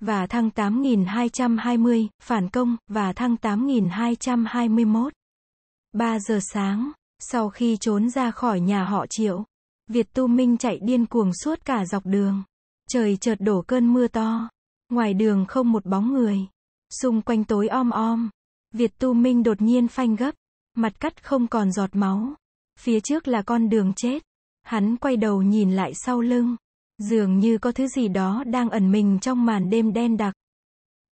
và thăng 8220, phản công, và thăng 8221. 3 giờ sáng, sau khi trốn ra khỏi nhà họ triệu, Việt Tu Minh chạy điên cuồng suốt cả dọc đường. Trời chợt đổ cơn mưa to. Ngoài đường không một bóng người. Xung quanh tối om om. Việt Tu Minh đột nhiên phanh gấp. Mặt cắt không còn giọt máu. Phía trước là con đường chết. Hắn quay đầu nhìn lại sau lưng. Dường như có thứ gì đó đang ẩn mình trong màn đêm đen đặc.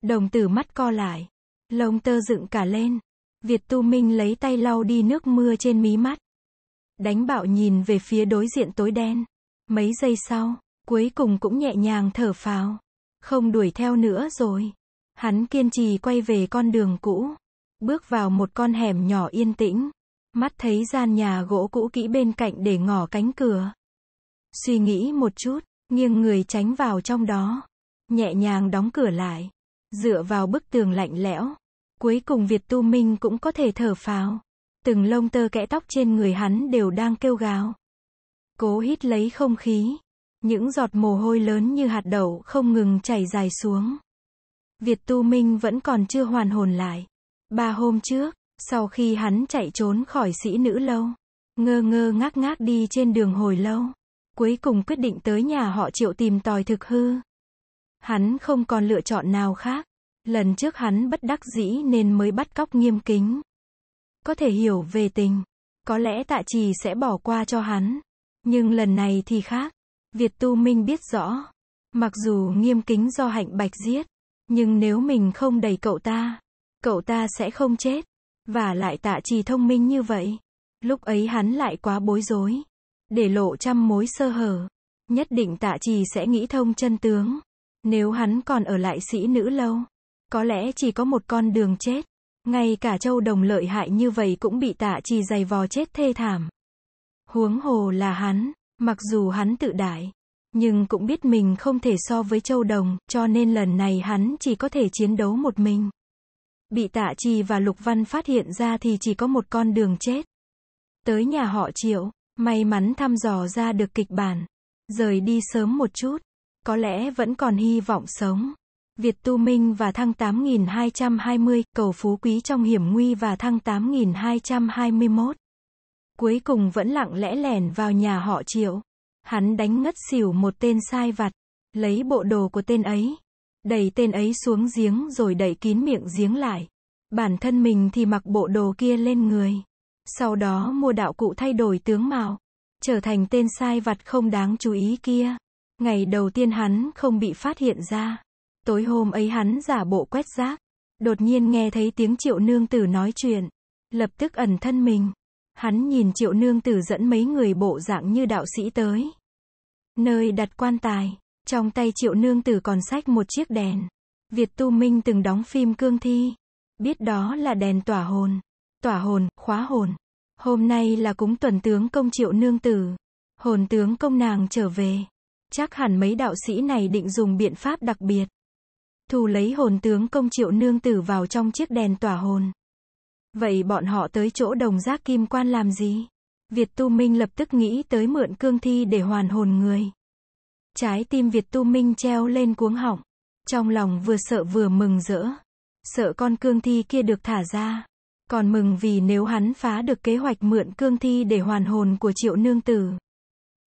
Đồng tử mắt co lại. Lông tơ dựng cả lên. Việt Tu Minh lấy tay lau đi nước mưa trên mí mắt. Đánh bạo nhìn về phía đối diện tối đen. Mấy giây sau, cuối cùng cũng nhẹ nhàng thở phào. Không đuổi theo nữa rồi. Hắn kiên trì quay về con đường cũ. Bước vào một con hẻm nhỏ yên tĩnh. Mắt thấy gian nhà gỗ cũ kỹ bên cạnh để ngỏ cánh cửa. Suy nghĩ một chút, Nghiêng người tránh vào trong đó. Nhẹ nhàng đóng cửa lại. Dựa vào bức tường lạnh lẽo. Cuối cùng Việt Tu Minh cũng có thể thở phào. Từng lông tơ kẽ tóc trên người hắn đều đang kêu gào. Cố hít lấy không khí. Những giọt mồ hôi lớn như hạt đậu không ngừng chảy dài xuống. Việt Tu Minh vẫn còn chưa hoàn hồn lại. Ba hôm trước, sau khi hắn chạy trốn khỏi sĩ nữ lâu, ngơ ngơ ngác ngác đi trên đường hồi lâu, cuối cùng quyết định tới nhà họ triệu tìm tòi thực hư. Hắn không còn lựa chọn nào khác. Lần trước hắn bất đắc dĩ nên mới bắt cóc nghiêm kính. Có thể hiểu về tình. Có lẽ tạ trì sẽ bỏ qua cho hắn. Nhưng lần này thì khác. Việt Tu Minh biết rõ. Mặc dù nghiêm kính do hạnh bạch giết. Nhưng nếu mình không đẩy cậu ta, cậu ta sẽ không chết. Và lại tạ trì thông minh như vậy. Lúc ấy hắn lại quá bối rối để lộ trăm mối sơ hở. Nhất định tạ trì sẽ nghĩ thông chân tướng. Nếu hắn còn ở lại sĩ nữ lâu, có lẽ chỉ có một con đường chết. Ngay cả châu đồng lợi hại như vậy cũng bị tạ trì dày vò chết thê thảm. Huống hồ là hắn, mặc dù hắn tự đại, nhưng cũng biết mình không thể so với châu đồng, cho nên lần này hắn chỉ có thể chiến đấu một mình. Bị tạ trì và Lục Văn phát hiện ra thì chỉ có một con đường chết. Tới nhà họ triệu, May mắn thăm dò ra được kịch bản. Rời đi sớm một chút. Có lẽ vẫn còn hy vọng sống. Việt Tu Minh và Thăng 8220, cầu phú quý trong hiểm nguy và Thăng 8221. Cuối cùng vẫn lặng lẽ lẻn vào nhà họ Triệu. Hắn đánh ngất xỉu một tên sai vặt, lấy bộ đồ của tên ấy, đẩy tên ấy xuống giếng rồi đẩy kín miệng giếng lại. Bản thân mình thì mặc bộ đồ kia lên người. Sau đó mua đạo cụ thay đổi tướng mạo, trở thành tên sai vặt không đáng chú ý kia. Ngày đầu tiên hắn không bị phát hiện ra. Tối hôm ấy hắn giả bộ quét rác, đột nhiên nghe thấy tiếng triệu nương tử nói chuyện, lập tức ẩn thân mình. Hắn nhìn triệu nương tử dẫn mấy người bộ dạng như đạo sĩ tới. Nơi đặt quan tài, trong tay triệu nương tử còn sách một chiếc đèn. Việt Tu Minh từng đóng phim cương thi, biết đó là đèn tỏa hồn tỏa hồn, khóa hồn. Hôm nay là cúng tuần tướng công triệu nương tử. Hồn tướng công nàng trở về. Chắc hẳn mấy đạo sĩ này định dùng biện pháp đặc biệt. Thu lấy hồn tướng công triệu nương tử vào trong chiếc đèn tỏa hồn. Vậy bọn họ tới chỗ đồng giác kim quan làm gì? Việt Tu Minh lập tức nghĩ tới mượn cương thi để hoàn hồn người. Trái tim Việt Tu Minh treo lên cuống họng. Trong lòng vừa sợ vừa mừng rỡ. Sợ con cương thi kia được thả ra. Còn mừng vì nếu hắn phá được kế hoạch mượn cương thi để hoàn hồn của triệu nương tử.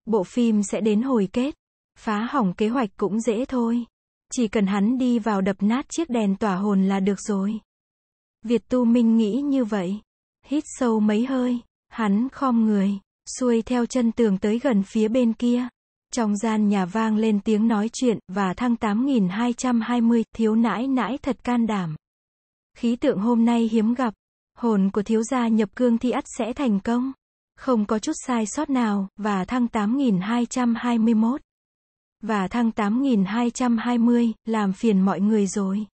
Bộ phim sẽ đến hồi kết. Phá hỏng kế hoạch cũng dễ thôi. Chỉ cần hắn đi vào đập nát chiếc đèn tỏa hồn là được rồi. Việt Tu Minh nghĩ như vậy. Hít sâu mấy hơi, hắn khom người, xuôi theo chân tường tới gần phía bên kia. Trong gian nhà vang lên tiếng nói chuyện, và thăng 8220, thiếu nãi nãi thật can đảm. Khí tượng hôm nay hiếm gặp, hồn của thiếu gia nhập cương thi ắt sẽ thành công. Không có chút sai sót nào, và thăng 8.221 Và thăng 8.220 làm phiền mọi người rồi.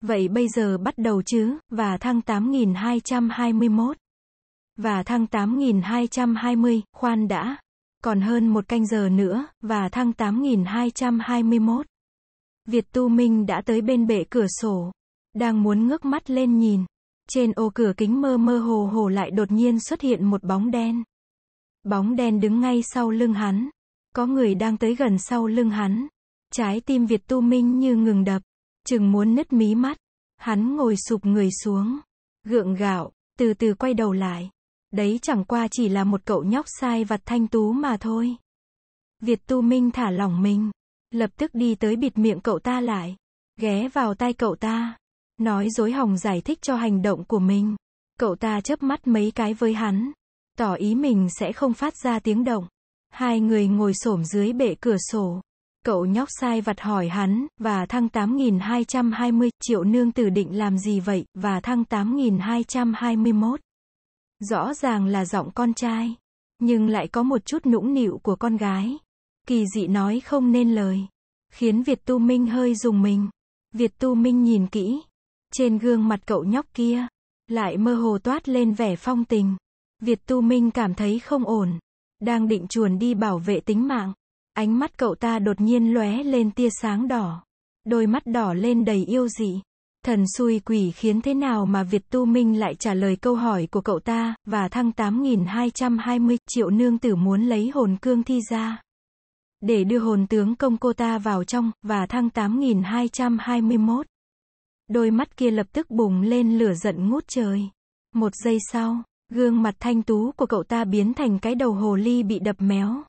Vậy bây giờ bắt đầu chứ, và thăng 8.221 Và thăng 8.220 khoan đã. Còn hơn một canh giờ nữa, và thăng 8.221. Việt Tu Minh đã tới bên bệ cửa sổ. Đang muốn ngước mắt lên nhìn. Trên ô cửa kính mơ mơ hồ hồ lại đột nhiên xuất hiện một bóng đen. Bóng đen đứng ngay sau lưng hắn. Có người đang tới gần sau lưng hắn. Trái tim Việt Tu Minh như ngừng đập, chừng muốn nứt mí mắt. Hắn ngồi sụp người xuống, gượng gạo, từ từ quay đầu lại. Đấy chẳng qua chỉ là một cậu nhóc sai vặt thanh tú mà thôi. Việt Tu Minh thả lỏng mình, lập tức đi tới bịt miệng cậu ta lại, ghé vào tai cậu ta. Nói dối hòng giải thích cho hành động của mình. Cậu ta chớp mắt mấy cái với hắn. Tỏ ý mình sẽ không phát ra tiếng động. Hai người ngồi xổm dưới bệ cửa sổ. Cậu nhóc sai vặt hỏi hắn, và thăng 8.220, triệu nương tử định làm gì vậy, và thăng 8.221. Rõ ràng là giọng con trai, nhưng lại có một chút nũng nịu của con gái. Kỳ dị nói không nên lời, khiến Việt Tu Minh hơi dùng mình. Việt Tu Minh nhìn kỹ, trên gương mặt cậu nhóc kia, lại mơ hồ toát lên vẻ phong tình. Việt Tu Minh cảm thấy không ổn, đang định chuồn đi bảo vệ tính mạng. Ánh mắt cậu ta đột nhiên lóe lên tia sáng đỏ, đôi mắt đỏ lên đầy yêu dị. Thần xui quỷ khiến thế nào mà Việt Tu Minh lại trả lời câu hỏi của cậu ta, và thăng 8220 triệu nương tử muốn lấy hồn cương thi ra. Để đưa hồn tướng công cô ta vào trong, và thăng 8221. Đôi mắt kia lập tức bùng lên lửa giận ngút trời. Một giây sau, gương mặt thanh tú của cậu ta biến thành cái đầu hồ ly bị đập méo.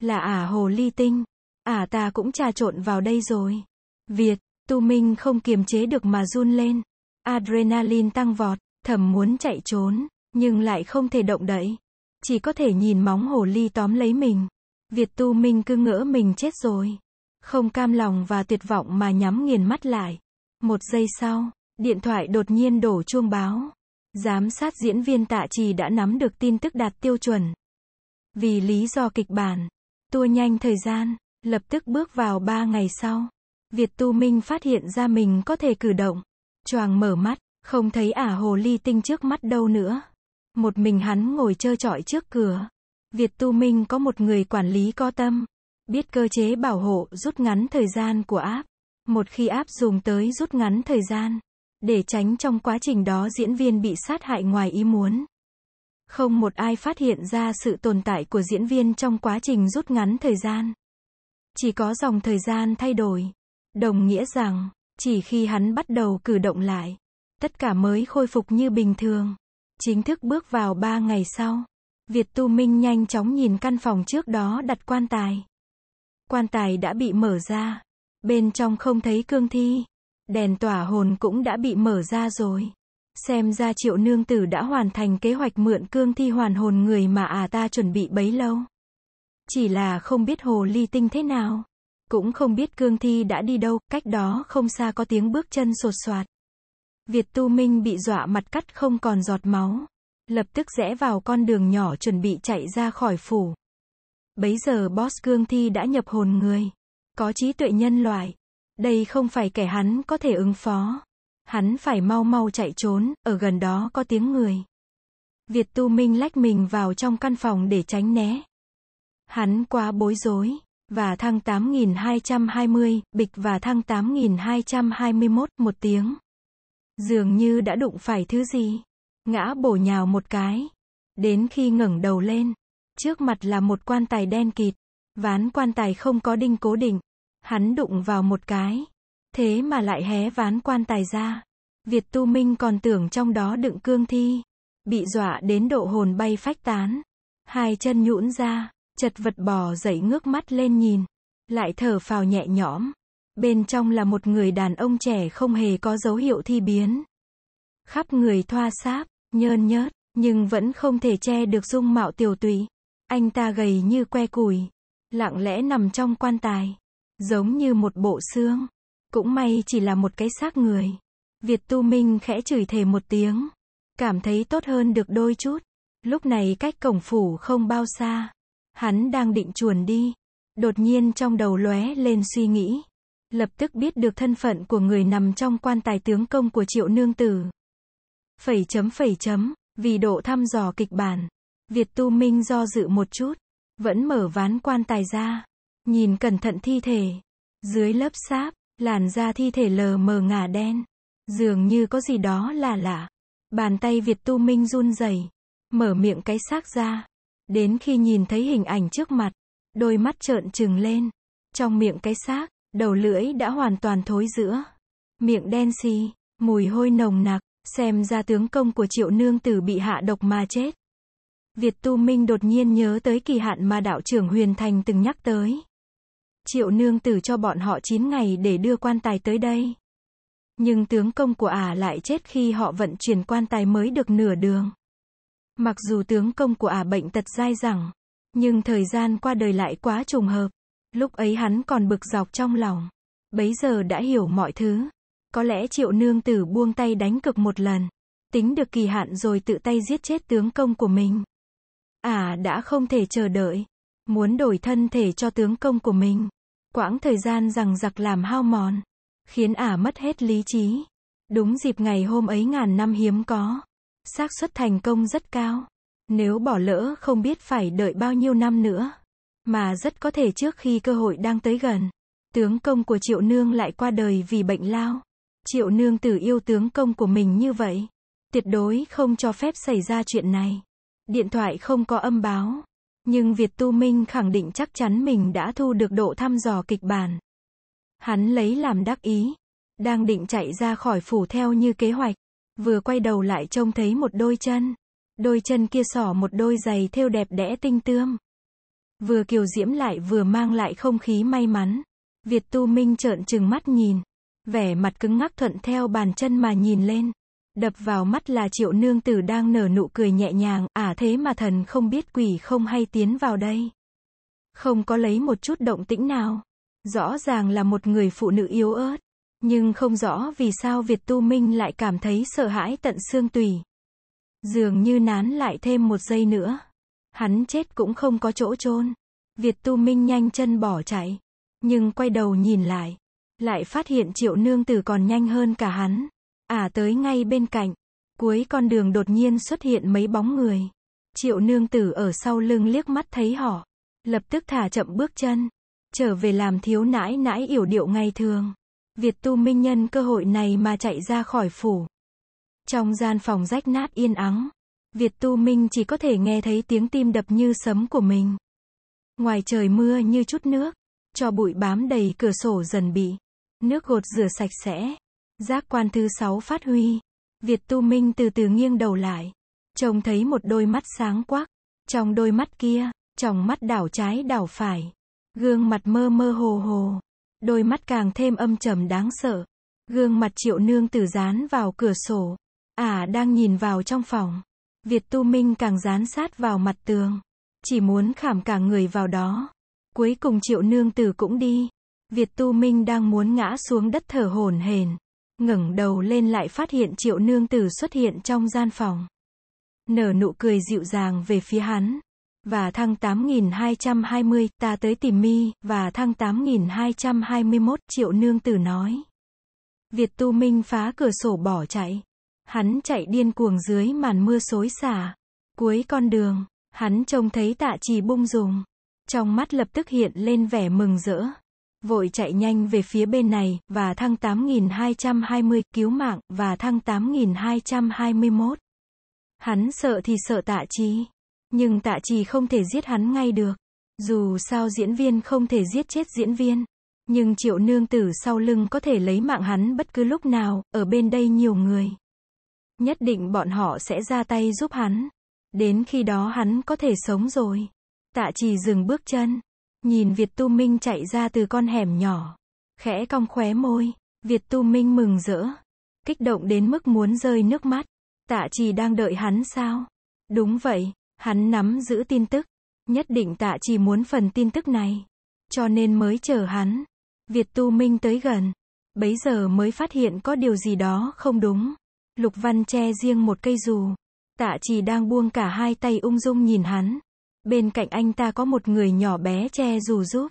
Là ả à hồ ly tinh, ả à ta cũng trà trộn vào đây rồi. Việt, Tu Minh không kiềm chế được mà run lên. Adrenaline tăng vọt, thầm muốn chạy trốn, nhưng lại không thể động đậy. Chỉ có thể nhìn móng hồ ly tóm lấy mình. Việt Tu Minh cứ ngỡ mình chết rồi. Không cam lòng và tuyệt vọng mà nhắm nghiền mắt lại. Một giây sau, điện thoại đột nhiên đổ chuông báo. Giám sát diễn viên tạ trì đã nắm được tin tức đạt tiêu chuẩn. Vì lý do kịch bản, tua nhanh thời gian, lập tức bước vào ba ngày sau. Việt Tu Minh phát hiện ra mình có thể cử động. Choàng mở mắt, không thấy ả hồ ly tinh trước mắt đâu nữa. Một mình hắn ngồi trơ trọi trước cửa. Việt Tu Minh có một người quản lý có tâm. Biết cơ chế bảo hộ rút ngắn thời gian của áp. Một khi áp dụng tới rút ngắn thời gian, để tránh trong quá trình đó diễn viên bị sát hại ngoài ý muốn. Không một ai phát hiện ra sự tồn tại của diễn viên trong quá trình rút ngắn thời gian. Chỉ có dòng thời gian thay đổi, đồng nghĩa rằng chỉ khi hắn bắt đầu cử động lại, tất cả mới khôi phục như bình thường. Chính thức bước vào ba ngày sau, Việt Tu Minh nhanh chóng nhìn căn phòng trước đó đặt quan tài. Quan tài đã bị mở ra, Bên trong không thấy cương thi. Đèn tỏa hồn cũng đã bị mở ra rồi. Xem ra triệu nương tử đã hoàn thành kế hoạch mượn cương thi hoàn hồn người mà à ta chuẩn bị bấy lâu. Chỉ là không biết hồ ly tinh thế nào. Cũng không biết cương thi đã đi đâu, cách đó không xa có tiếng bước chân sột soạt. Việt tu minh bị dọa mặt cắt không còn giọt máu. Lập tức rẽ vào con đường nhỏ chuẩn bị chạy ra khỏi phủ. Bấy giờ boss cương thi đã nhập hồn người có trí tuệ nhân loại. Đây không phải kẻ hắn có thể ứng phó. Hắn phải mau mau chạy trốn, ở gần đó có tiếng người. Việt Tu Minh lách mình vào trong căn phòng để tránh né. Hắn quá bối rối, và thăng 8220, bịch và thăng 8221, một tiếng. Dường như đã đụng phải thứ gì. Ngã bổ nhào một cái. Đến khi ngẩng đầu lên, trước mặt là một quan tài đen kịt. Ván quan tài không có đinh cố định. Hắn đụng vào một cái. Thế mà lại hé ván quan tài ra. Việt Tu Minh còn tưởng trong đó đựng cương thi. Bị dọa đến độ hồn bay phách tán. Hai chân nhũn ra, chật vật bò dậy ngước mắt lên nhìn. Lại thở phào nhẹ nhõm. Bên trong là một người đàn ông trẻ không hề có dấu hiệu thi biến. Khắp người thoa sáp, nhơn nhớt, nhưng vẫn không thể che được dung mạo tiểu tụy. Anh ta gầy như que củi, lặng lẽ nằm trong quan tài, giống như một bộ xương, cũng may chỉ là một cái xác người. Việt Tu Minh khẽ chửi thề một tiếng, cảm thấy tốt hơn được đôi chút. Lúc này cách cổng phủ không bao xa, hắn đang định chuồn đi, đột nhiên trong đầu lóe lên suy nghĩ, lập tức biết được thân phận của người nằm trong quan tài tướng công của Triệu Nương tử. Phẩy chấm phẩy chấm, vì độ thăm dò kịch bản, Việt Tu Minh do dự một chút, vẫn mở ván quan tài ra, nhìn cẩn thận thi thể, dưới lớp sáp, làn da thi thể lờ mờ ngả đen, dường như có gì đó là lạ. Bàn tay Việt Tu Minh run rẩy, mở miệng cái xác ra, đến khi nhìn thấy hình ảnh trước mặt, đôi mắt trợn trừng lên, trong miệng cái xác, đầu lưỡi đã hoàn toàn thối giữa, miệng đen xì, mùi hôi nồng nặc, xem ra tướng công của Triệu Nương Tử bị hạ độc mà chết. Việt Tu Minh đột nhiên nhớ tới kỳ hạn mà đạo trưởng Huyền Thành từng nhắc tới. Triệu nương tử cho bọn họ 9 ngày để đưa quan tài tới đây. Nhưng tướng công của ả lại chết khi họ vận chuyển quan tài mới được nửa đường. Mặc dù tướng công của ả bệnh tật dai dẳng, nhưng thời gian qua đời lại quá trùng hợp. Lúc ấy hắn còn bực dọc trong lòng. Bấy giờ đã hiểu mọi thứ. Có lẽ triệu nương tử buông tay đánh cực một lần. Tính được kỳ hạn rồi tự tay giết chết tướng công của mình. À đã không thể chờ đợi. Muốn đổi thân thể cho tướng công của mình. Quãng thời gian rằng giặc làm hao mòn. Khiến ả à mất hết lý trí. Đúng dịp ngày hôm ấy ngàn năm hiếm có. xác suất thành công rất cao. Nếu bỏ lỡ không biết phải đợi bao nhiêu năm nữa. Mà rất có thể trước khi cơ hội đang tới gần. Tướng công của triệu nương lại qua đời vì bệnh lao. Triệu nương tử yêu tướng công của mình như vậy. Tuyệt đối không cho phép xảy ra chuyện này. Điện thoại không có âm báo. Nhưng Việt Tu Minh khẳng định chắc chắn mình đã thu được độ thăm dò kịch bản. Hắn lấy làm đắc ý. Đang định chạy ra khỏi phủ theo như kế hoạch. Vừa quay đầu lại trông thấy một đôi chân. Đôi chân kia sỏ một đôi giày thêu đẹp đẽ tinh tươm. Vừa kiều diễm lại vừa mang lại không khí may mắn. Việt Tu Minh trợn trừng mắt nhìn. Vẻ mặt cứng ngắc thuận theo bàn chân mà nhìn lên. Đập vào mắt là triệu nương tử đang nở nụ cười nhẹ nhàng, à thế mà thần không biết quỷ không hay tiến vào đây. Không có lấy một chút động tĩnh nào. Rõ ràng là một người phụ nữ yếu ớt. Nhưng không rõ vì sao Việt Tu Minh lại cảm thấy sợ hãi tận xương tùy. Dường như nán lại thêm một giây nữa. Hắn chết cũng không có chỗ chôn Việt Tu Minh nhanh chân bỏ chạy. Nhưng quay đầu nhìn lại. Lại phát hiện triệu nương tử còn nhanh hơn cả hắn. Ả tới ngay bên cạnh. Cuối con đường đột nhiên xuất hiện mấy bóng người. Triệu nương tử ở sau lưng liếc mắt thấy họ. Lập tức thả chậm bước chân. Trở về làm thiếu nãi nãi yểu điệu ngày thường. Việt tu minh nhân cơ hội này mà chạy ra khỏi phủ. Trong gian phòng rách nát yên ắng. Việt tu minh chỉ có thể nghe thấy tiếng tim đập như sấm của mình. Ngoài trời mưa như chút nước. Cho bụi bám đầy cửa sổ dần bị. Nước gột rửa sạch sẽ. Giác quan thứ sáu phát huy. Việt Tu Minh từ từ nghiêng đầu lại. Trông thấy một đôi mắt sáng quắc. Trong đôi mắt kia, trong mắt đảo trái đảo phải. Gương mặt mơ mơ hồ hồ. Đôi mắt càng thêm âm trầm đáng sợ. Gương mặt triệu nương tử dán vào cửa sổ. à, đang nhìn vào trong phòng. Việt Tu Minh càng dán sát vào mặt tường. Chỉ muốn khảm cả người vào đó. Cuối cùng triệu nương tử cũng đi. Việt Tu Minh đang muốn ngã xuống đất thở hổn hển ngẩng đầu lên lại phát hiện triệu nương tử xuất hiện trong gian phòng. Nở nụ cười dịu dàng về phía hắn. Và thăng 8220, ta tới tìm mi, và thăng 8221, triệu nương tử nói. Việt tu minh phá cửa sổ bỏ chạy. Hắn chạy điên cuồng dưới màn mưa xối xả. Cuối con đường, hắn trông thấy tạ trì bung dùng. Trong mắt lập tức hiện lên vẻ mừng rỡ vội chạy nhanh về phía bên này, và thăng 8220, cứu mạng, và thăng 8221. Hắn sợ thì sợ tạ trí, nhưng tạ trí không thể giết hắn ngay được. Dù sao diễn viên không thể giết chết diễn viên, nhưng triệu nương tử sau lưng có thể lấy mạng hắn bất cứ lúc nào, ở bên đây nhiều người. Nhất định bọn họ sẽ ra tay giúp hắn. Đến khi đó hắn có thể sống rồi. Tạ trì dừng bước chân. Nhìn Việt Tu Minh chạy ra từ con hẻm nhỏ. Khẽ cong khóe môi. Việt Tu Minh mừng rỡ. Kích động đến mức muốn rơi nước mắt. Tạ trì đang đợi hắn sao? Đúng vậy. Hắn nắm giữ tin tức. Nhất định tạ trì muốn phần tin tức này. Cho nên mới chờ hắn. Việt Tu Minh tới gần. Bấy giờ mới phát hiện có điều gì đó không đúng. Lục Văn che riêng một cây dù. Tạ trì đang buông cả hai tay ung dung nhìn hắn. Bên cạnh anh ta có một người nhỏ bé che dù giúp.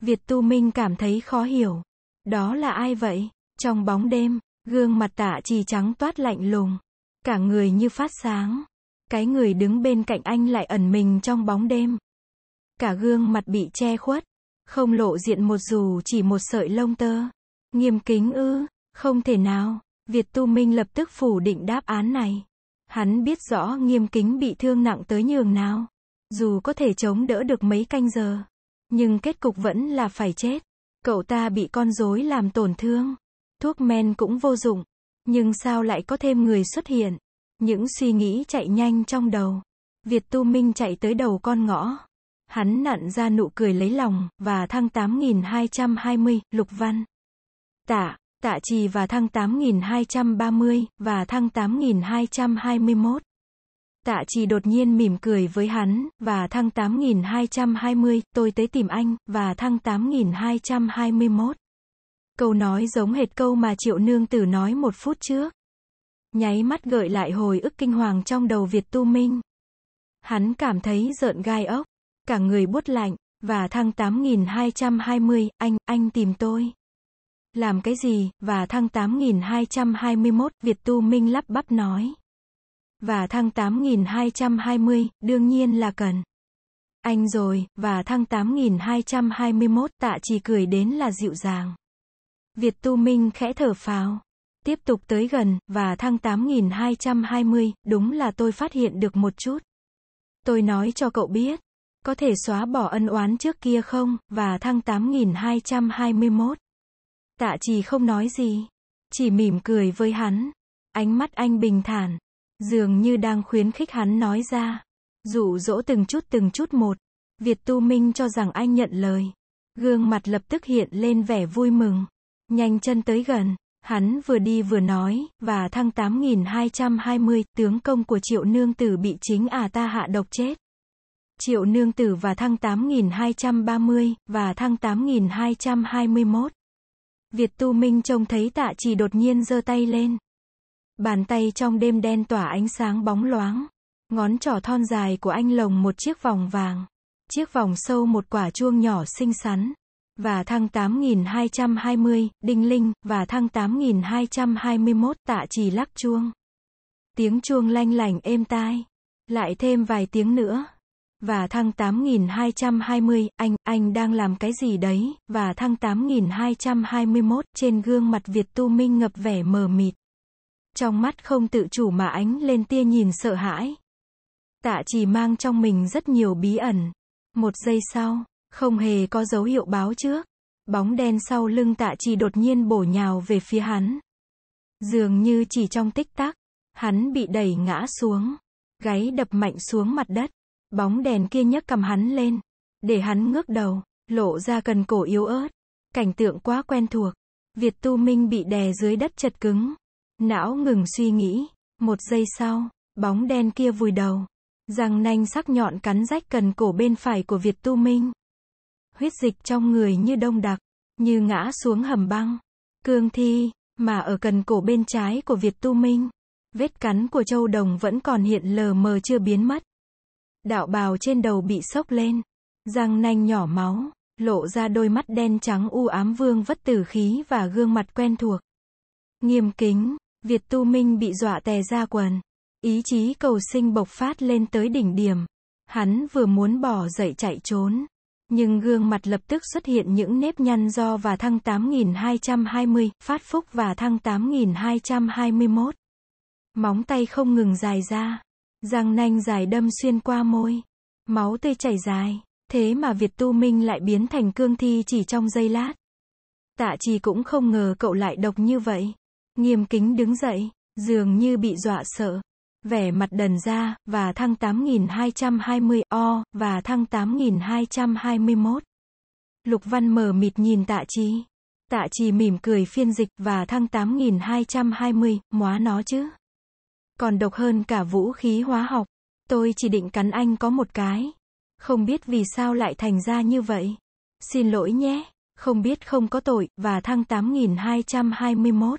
Việt Tu Minh cảm thấy khó hiểu. Đó là ai vậy? Trong bóng đêm, gương mặt tạ trì trắng toát lạnh lùng. Cả người như phát sáng. Cái người đứng bên cạnh anh lại ẩn mình trong bóng đêm. Cả gương mặt bị che khuất. Không lộ diện một dù chỉ một sợi lông tơ. Nghiêm kính ư, không thể nào. Việt Tu Minh lập tức phủ định đáp án này. Hắn biết rõ nghiêm kính bị thương nặng tới nhường nào. Dù có thể chống đỡ được mấy canh giờ, nhưng kết cục vẫn là phải chết. Cậu ta bị con rối làm tổn thương. Thuốc men cũng vô dụng. Nhưng sao lại có thêm người xuất hiện? Những suy nghĩ chạy nhanh trong đầu. Việt Tu Minh chạy tới đầu con ngõ. Hắn nặn ra nụ cười lấy lòng, và thăng 8220, Lục Văn. Tạ, Tạ Trì và thăng 8230, và thăng 8221. Tạ chỉ đột nhiên mỉm cười với hắn, và thăng 8220, tôi tới tìm anh, và thăng 8221. Câu nói giống hệt câu mà triệu nương tử nói một phút trước. Nháy mắt gợi lại hồi ức kinh hoàng trong đầu Việt Tu Minh. Hắn cảm thấy rợn gai ốc, cả người buốt lạnh, và thăng 8220, anh, anh tìm tôi. Làm cái gì, và thăng 8221, Việt Tu Minh lắp bắp nói và thăng 8220, đương nhiên là cần. Anh rồi, và thăng 8221, tạ chỉ cười đến là dịu dàng. Việt Tu Minh khẽ thở phào. Tiếp tục tới gần, và thăng 8220, đúng là tôi phát hiện được một chút. Tôi nói cho cậu biết, có thể xóa bỏ ân oán trước kia không, và thăng 8221. Tạ trì không nói gì, chỉ mỉm cười với hắn. Ánh mắt anh bình thản, Dường như đang khuyến khích hắn nói ra. Dụ dỗ từng chút từng chút một. Việt Tu Minh cho rằng anh nhận lời. Gương mặt lập tức hiện lên vẻ vui mừng. Nhanh chân tới gần. Hắn vừa đi vừa nói, và thăng 8220, tướng công của triệu nương tử bị chính à ta hạ độc chết. Triệu nương tử và thăng 8230, và thăng 8221. Việt Tu Minh trông thấy tạ chỉ đột nhiên giơ tay lên. Bàn tay trong đêm đen tỏa ánh sáng bóng loáng. Ngón trỏ thon dài của anh lồng một chiếc vòng vàng. Chiếc vòng sâu một quả chuông nhỏ xinh xắn. Và thăng 8220, đinh linh, và thăng 8221 tạ trì lắc chuông. Tiếng chuông lanh lành êm tai. Lại thêm vài tiếng nữa. Và thăng 8220, anh, anh đang làm cái gì đấy? Và thăng 8221, trên gương mặt Việt Tu Minh ngập vẻ mờ mịt. Trong mắt không tự chủ mà ánh lên tia nhìn sợ hãi. Tạ chỉ mang trong mình rất nhiều bí ẩn. Một giây sau, không hề có dấu hiệu báo trước. Bóng đen sau lưng tạ chỉ đột nhiên bổ nhào về phía hắn. Dường như chỉ trong tích tắc, hắn bị đẩy ngã xuống. Gáy đập mạnh xuống mặt đất. Bóng đèn kia nhấc cầm hắn lên. Để hắn ngước đầu, lộ ra cần cổ yếu ớt. Cảnh tượng quá quen thuộc. Việt Tu Minh bị đè dưới đất chật cứng. Não ngừng suy nghĩ. Một giây sau, bóng đen kia vùi đầu. Răng nanh sắc nhọn cắn rách cần cổ bên phải của Việt Tu Minh. Huyết dịch trong người như đông đặc, như ngã xuống hầm băng. Cương thi, mà ở cần cổ bên trái của Việt Tu Minh. Vết cắn của Châu Đồng vẫn còn hiện lờ mờ chưa biến mất. Đạo bào trên đầu bị sốc lên. Răng nanh nhỏ máu, lộ ra đôi mắt đen trắng u ám vương vất tử khí và gương mặt quen thuộc. Nghiêm kính, Việt Tu Minh bị dọa tè ra quần. Ý chí cầu sinh bộc phát lên tới đỉnh điểm. Hắn vừa muốn bỏ dậy chạy trốn. Nhưng gương mặt lập tức xuất hiện những nếp nhăn do và thăng 8220, phát phúc và thăng 8221. Móng tay không ngừng dài ra. Răng nanh dài đâm xuyên qua môi. Máu tươi chảy dài. Thế mà Việt Tu Minh lại biến thành cương thi chỉ trong giây lát. Tạ trì cũng không ngờ cậu lại độc như vậy. Nghiêm kính đứng dậy, dường như bị dọa sợ. Vẻ mặt đần ra, và thăng 8.220 o, và thăng 8.221. Lục Văn mở mịt nhìn tạ trì. Tạ trì mỉm cười phiên dịch, và thăng 8.220, móa nó chứ. Còn độc hơn cả vũ khí hóa học. Tôi chỉ định cắn anh có một cái. Không biết vì sao lại thành ra như vậy. Xin lỗi nhé. Không biết không có tội, và thăng 8.221.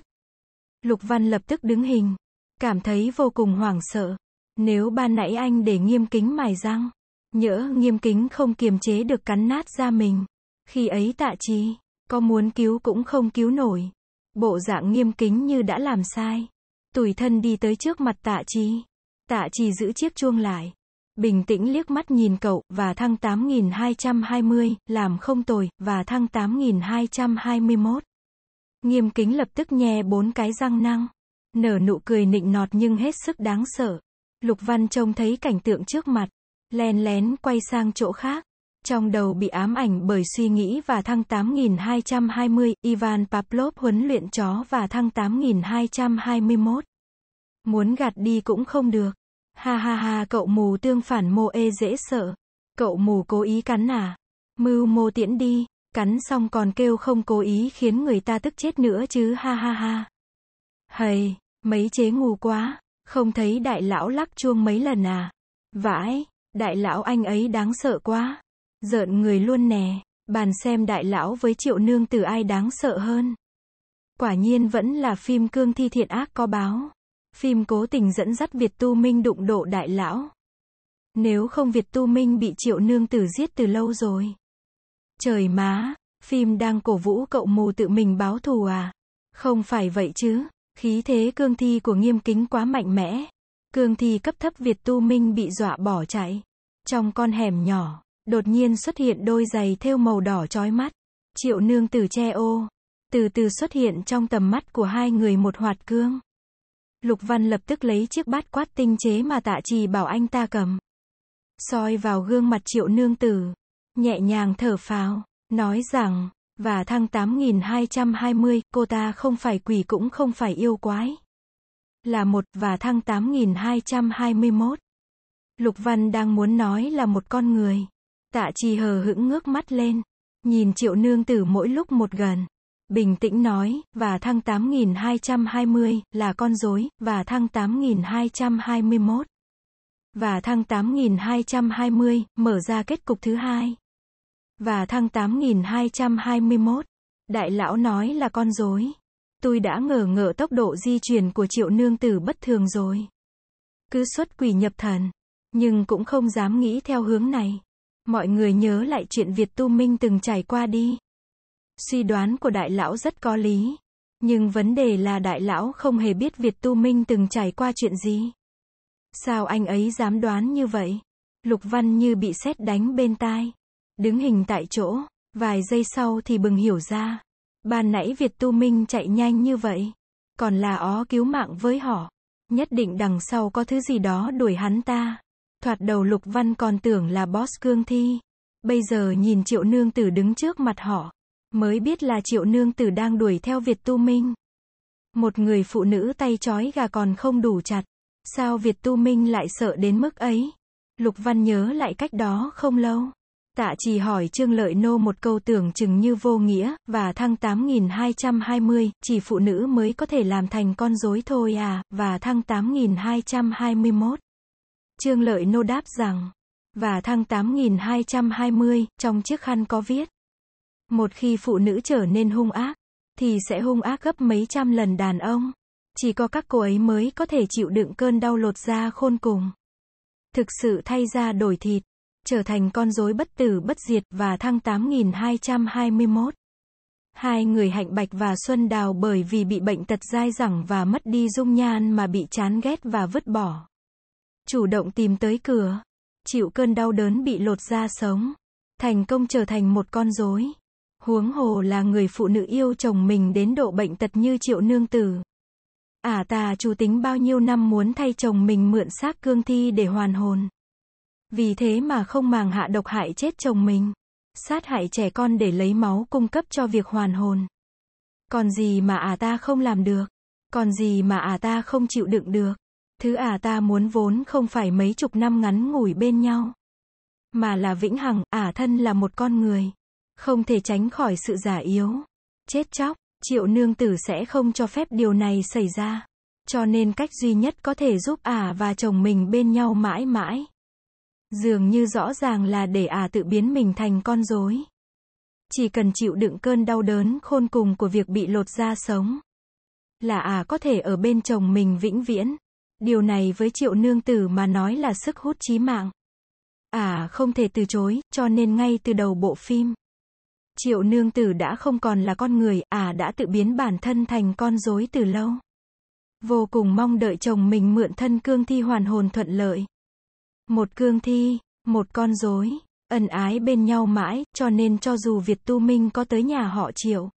Lục Văn lập tức đứng hình, cảm thấy vô cùng hoảng sợ. Nếu ban nãy anh để nghiêm kính mài răng, nhỡ nghiêm kính không kiềm chế được cắn nát ra mình. Khi ấy tạ trí, có muốn cứu cũng không cứu nổi. Bộ dạng nghiêm kính như đã làm sai. tùy thân đi tới trước mặt tạ trí. Tạ trí giữ chiếc chuông lại. Bình tĩnh liếc mắt nhìn cậu, và thăng 8220, làm không tồi, và thăng 8221. Nghiêm kính lập tức nhè bốn cái răng năng. Nở nụ cười nịnh nọt nhưng hết sức đáng sợ. Lục Văn trông thấy cảnh tượng trước mặt. lén lén quay sang chỗ khác. Trong đầu bị ám ảnh bởi suy nghĩ và thăng 8220, Ivan Pavlov huấn luyện chó và thăng 8221. Muốn gạt đi cũng không được. Ha ha ha cậu mù tương phản mô ê dễ sợ. Cậu mù cố ý cắn à? Mưu mô tiễn đi. Cắn xong còn kêu không cố ý khiến người ta tức chết nữa chứ ha ha ha. Hầy, mấy chế ngu quá, không thấy đại lão lắc chuông mấy lần à. Vãi, đại lão anh ấy đáng sợ quá. Giợn người luôn nè, bàn xem đại lão với triệu nương từ ai đáng sợ hơn. Quả nhiên vẫn là phim cương thi thiện ác có báo. Phim cố tình dẫn dắt Việt Tu Minh đụng độ đại lão. Nếu không Việt Tu Minh bị triệu nương tử giết từ lâu rồi. Trời má, phim đang cổ vũ cậu mù tự mình báo thù à? Không phải vậy chứ, khí thế cương thi của nghiêm kính quá mạnh mẽ. Cương thi cấp thấp Việt Tu Minh bị dọa bỏ chạy. Trong con hẻm nhỏ, đột nhiên xuất hiện đôi giày thêu màu đỏ chói mắt. Triệu nương tử che ô, từ từ xuất hiện trong tầm mắt của hai người một hoạt cương. Lục Văn lập tức lấy chiếc bát quát tinh chế mà tạ trì bảo anh ta cầm. soi vào gương mặt triệu nương tử, nhẹ nhàng thở phào, nói rằng, và thăng 8220, cô ta không phải quỷ cũng không phải yêu quái. Là một, và thăng 8221. Lục Văn đang muốn nói là một con người. Tạ trì hờ hững ngước mắt lên, nhìn triệu nương tử mỗi lúc một gần. Bình tĩnh nói, và thăng 8220, là con dối, và thăng 8221. Và thăng 8220, mở ra kết cục thứ hai. Và thăng 8221. Đại lão nói là con dối. Tôi đã ngờ ngợ tốc độ di chuyển của triệu nương tử bất thường rồi. Cứ xuất quỷ nhập thần. Nhưng cũng không dám nghĩ theo hướng này. Mọi người nhớ lại chuyện Việt Tu Minh từng trải qua đi. Suy đoán của đại lão rất có lý. Nhưng vấn đề là đại lão không hề biết Việt Tu Minh từng trải qua chuyện gì. Sao anh ấy dám đoán như vậy? Lục Văn như bị sét đánh bên tai. Đứng hình tại chỗ, vài giây sau thì bừng hiểu ra. Ban nãy Việt Tu Minh chạy nhanh như vậy. Còn là ó cứu mạng với họ. Nhất định đằng sau có thứ gì đó đuổi hắn ta. Thoạt đầu Lục Văn còn tưởng là boss cương thi. Bây giờ nhìn triệu nương tử đứng trước mặt họ. Mới biết là triệu nương tử đang đuổi theo Việt Tu Minh. Một người phụ nữ tay chói gà còn không đủ chặt. Sao Việt Tu Minh lại sợ đến mức ấy? Lục Văn nhớ lại cách đó không lâu. Tạ chỉ hỏi Trương Lợi Nô một câu tưởng chừng như vô nghĩa, và thăng 8220, chỉ phụ nữ mới có thể làm thành con rối thôi à, và thăng 8221. Trương Lợi Nô đáp rằng, và thăng 8220, trong chiếc khăn có viết. Một khi phụ nữ trở nên hung ác, thì sẽ hung ác gấp mấy trăm lần đàn ông. Chỉ có các cô ấy mới có thể chịu đựng cơn đau lột da khôn cùng. Thực sự thay da đổi thịt trở thành con rối bất tử bất diệt và thăng 8221. Hai người Hạnh Bạch và Xuân Đào bởi vì bị bệnh tật dai dẳng và mất đi dung nhan mà bị chán ghét và vứt bỏ. Chủ động tìm tới cửa, chịu cơn đau đớn bị lột da sống, thành công trở thành một con rối. Huống hồ là người phụ nữ yêu chồng mình đến độ bệnh tật như triệu nương tử. Ả à tà chủ tính bao nhiêu năm muốn thay chồng mình mượn xác cương thi để hoàn hồn. Vì thế mà không màng hạ độc hại chết chồng mình. Sát hại trẻ con để lấy máu cung cấp cho việc hoàn hồn. Còn gì mà ả à ta không làm được? Còn gì mà ả à ta không chịu đựng được? Thứ ả à ta muốn vốn không phải mấy chục năm ngắn ngủi bên nhau. Mà là vĩnh hằng, ả thân là một con người. Không thể tránh khỏi sự giả yếu. Chết chóc, triệu nương tử sẽ không cho phép điều này xảy ra. Cho nên cách duy nhất có thể giúp ả và chồng mình bên nhau mãi mãi. Dường như rõ ràng là để à tự biến mình thành con rối. Chỉ cần chịu đựng cơn đau đớn khôn cùng của việc bị lột da sống. Là à có thể ở bên chồng mình vĩnh viễn. Điều này với triệu nương tử mà nói là sức hút chí mạng. À không thể từ chối, cho nên ngay từ đầu bộ phim. Triệu nương tử đã không còn là con người, à đã tự biến bản thân thành con rối từ lâu. Vô cùng mong đợi chồng mình mượn thân cương thi hoàn hồn thuận lợi. Một cương thi, một con rối, ân ái bên nhau mãi, cho nên cho dù Việt Tu Minh có tới nhà họ Triệu,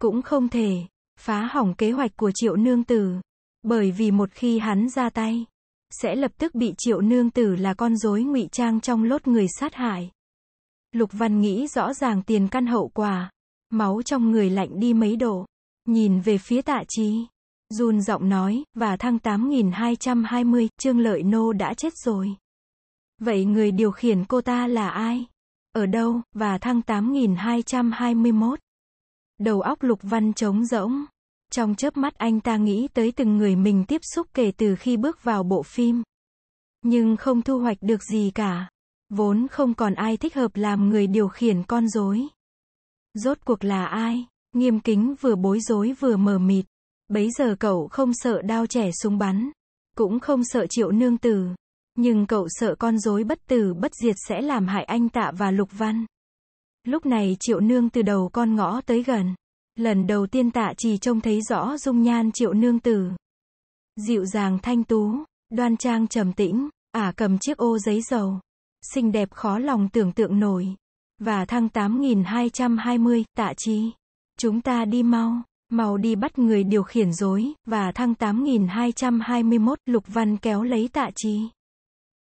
cũng không thể phá hỏng kế hoạch của Triệu Nương Tử, bởi vì một khi hắn ra tay, sẽ lập tức bị Triệu Nương Tử là con rối ngụy trang trong lốt người sát hại. Lục Văn nghĩ rõ ràng tiền căn hậu quả, máu trong người lạnh đi mấy độ, nhìn về phía Tạ trí. Run giọng nói, và thăng 8220, Trương Lợi Nô đã chết rồi. Vậy người điều khiển cô ta là ai? Ở đâu, và thăng 8221? Đầu óc Lục Văn trống rỗng. Trong chớp mắt anh ta nghĩ tới từng người mình tiếp xúc kể từ khi bước vào bộ phim. Nhưng không thu hoạch được gì cả. Vốn không còn ai thích hợp làm người điều khiển con rối. Rốt cuộc là ai? Nghiêm kính vừa bối rối vừa mờ mịt. Bấy giờ cậu không sợ đao trẻ súng bắn, cũng không sợ triệu nương tử, nhưng cậu sợ con rối bất tử bất diệt sẽ làm hại anh tạ và lục văn. Lúc này triệu nương từ đầu con ngõ tới gần. Lần đầu tiên tạ chỉ trông thấy rõ dung nhan triệu nương tử. Dịu dàng thanh tú, đoan trang trầm tĩnh, ả cầm chiếc ô giấy dầu. Xinh đẹp khó lòng tưởng tượng nổi. Và thăng 8220, tạ chi. Chúng ta đi mau. Màu đi bắt người điều khiển dối, và thăng 8221, Lục Văn kéo lấy tạ trì.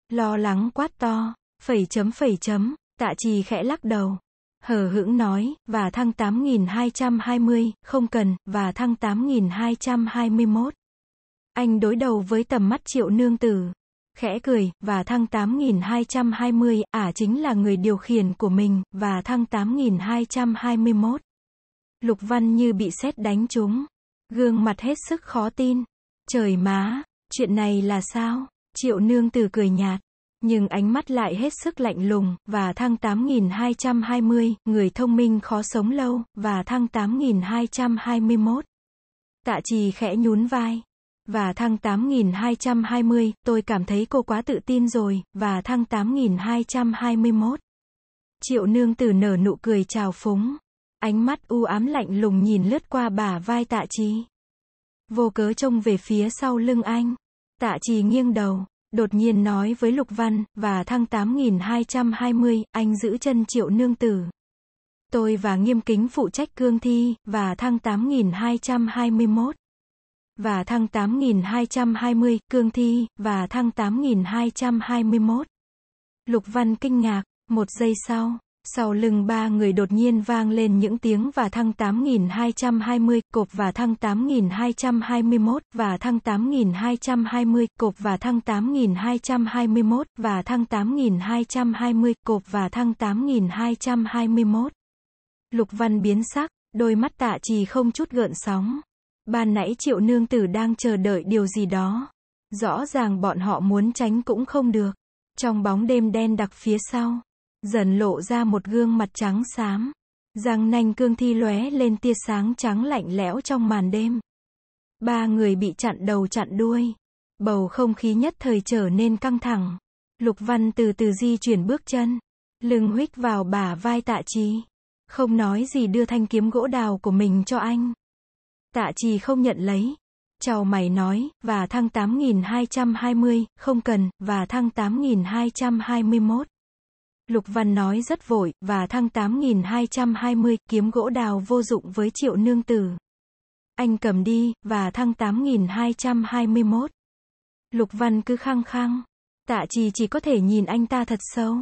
Lo lắng quát to, phẩy chấm phẩy chấm, tạ trì khẽ lắc đầu. Hờ hững nói, và thăng 8220, không cần, và thăng 8221. Anh đối đầu với tầm mắt triệu nương tử. Khẽ cười, và thăng 8220, ả à chính là người điều khiển của mình, và thăng 8221. Lục Văn như bị sét đánh trúng. Gương mặt hết sức khó tin. Trời má, chuyện này là sao? Triệu nương tử cười nhạt. Nhưng ánh mắt lại hết sức lạnh lùng, và thăng 8220, người thông minh khó sống lâu, và thăng 8221. Tạ trì khẽ nhún vai. Và thăng 8220, tôi cảm thấy cô quá tự tin rồi, và thăng 8221. Triệu nương tử nở nụ cười chào phúng. Ánh mắt u ám lạnh lùng nhìn lướt qua bà vai tạ trí, Vô cớ trông về phía sau lưng anh. Tạ trì nghiêng đầu, đột nhiên nói với Lục Văn, và thăng 8220, anh giữ chân triệu nương tử. Tôi và nghiêm kính phụ trách cương thi, và thăng 8221. Và thăng 8220, cương thi, và thăng 8221. Lục Văn kinh ngạc, một giây sau, sau lưng ba người đột nhiên vang lên những tiếng và thăng 8.220 cộp và thăng 8.221 và thăng 8.220 cộp và thăng 8.221 và thăng 8.220 cộp và thăng 8.221 Lục văn biến sắc, đôi mắt tạ trì không chút gợn sóng. Ban nãy triệu nương tử đang chờ đợi điều gì đó. Rõ ràng bọn họ muốn tránh cũng không được. Trong bóng đêm đen đặc phía sau dần lộ ra một gương mặt trắng xám. Răng nanh cương thi lóe lên tia sáng trắng lạnh lẽo trong màn đêm. Ba người bị chặn đầu chặn đuôi. Bầu không khí nhất thời trở nên căng thẳng. Lục Văn từ từ di chuyển bước chân. Lưng huých vào bả vai tạ trì. Không nói gì đưa thanh kiếm gỗ đào của mình cho anh. Tạ trì không nhận lấy. Chào mày nói, và thăng 8220, không cần, và thăng 8221. Lục Văn nói rất vội, và thăng 8220, kiếm gỗ đào vô dụng với triệu nương tử. Anh cầm đi, và thăng 8221. Lục Văn cứ khăng khăng. Tạ trì chỉ có thể nhìn anh ta thật sâu.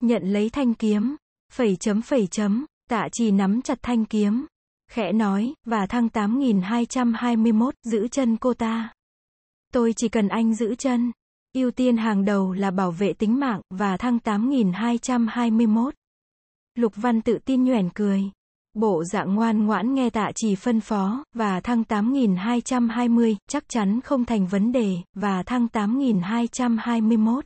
Nhận lấy thanh kiếm. Phẩy chấm phẩy chấm. Tạ trì nắm chặt thanh kiếm. Khẽ nói, và thăng 8221, giữ chân cô ta. Tôi chỉ cần anh giữ chân. Ưu tiên hàng đầu là bảo vệ tính mạng và thăng 8221. Lục Văn tự tin nhoẻn cười. Bộ dạng ngoan ngoãn nghe tạ chỉ phân phó, và thăng 8220, chắc chắn không thành vấn đề, và thăng 8221.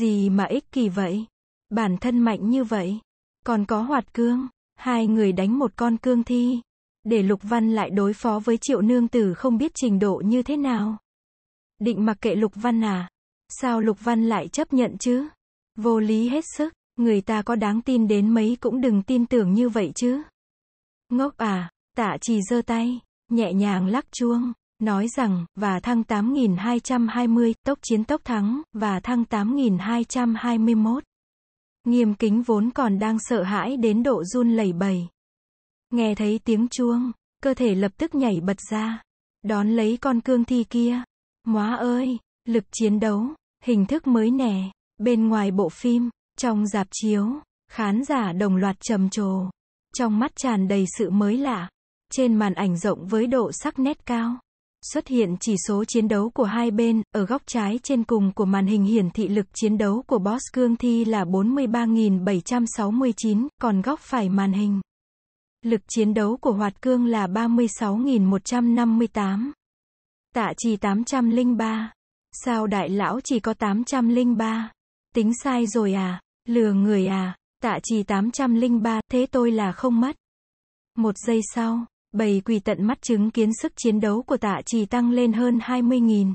Gì mà ích kỷ vậy? Bản thân mạnh như vậy. Còn có hoạt cương, hai người đánh một con cương thi. Để Lục Văn lại đối phó với triệu nương tử không biết trình độ như thế nào. Định mặc kệ Lục Văn à? Sao Lục Văn lại chấp nhận chứ? Vô lý hết sức, người ta có đáng tin đến mấy cũng đừng tin tưởng như vậy chứ. Ngốc à, tạ chỉ giơ tay, nhẹ nhàng lắc chuông, nói rằng, và thăng 8220, tốc chiến tốc thắng, và thăng 8221. Nghiêm kính vốn còn đang sợ hãi đến độ run lẩy bẩy. Nghe thấy tiếng chuông, cơ thể lập tức nhảy bật ra. Đón lấy con cương thi kia. Móa ơi, lực chiến đấu, Hình thức mới nè, bên ngoài bộ phim, trong dạp chiếu, khán giả đồng loạt trầm trồ. Trong mắt tràn đầy sự mới lạ. Trên màn ảnh rộng với độ sắc nét cao, xuất hiện chỉ số chiến đấu của hai bên, ở góc trái trên cùng của màn hình hiển thị lực chiến đấu của Boss Cương Thi là 43.769, còn góc phải màn hình. Lực chiến đấu của Hoạt Cương là 36.158. Tạ trì 803. Sao đại lão chỉ có 803? Tính sai rồi à? Lừa người à? Tạ trì 803, thế tôi là không mất. Một giây sau, bầy quỳ tận mắt chứng kiến sức chiến đấu của tạ trì tăng lên hơn 20.000.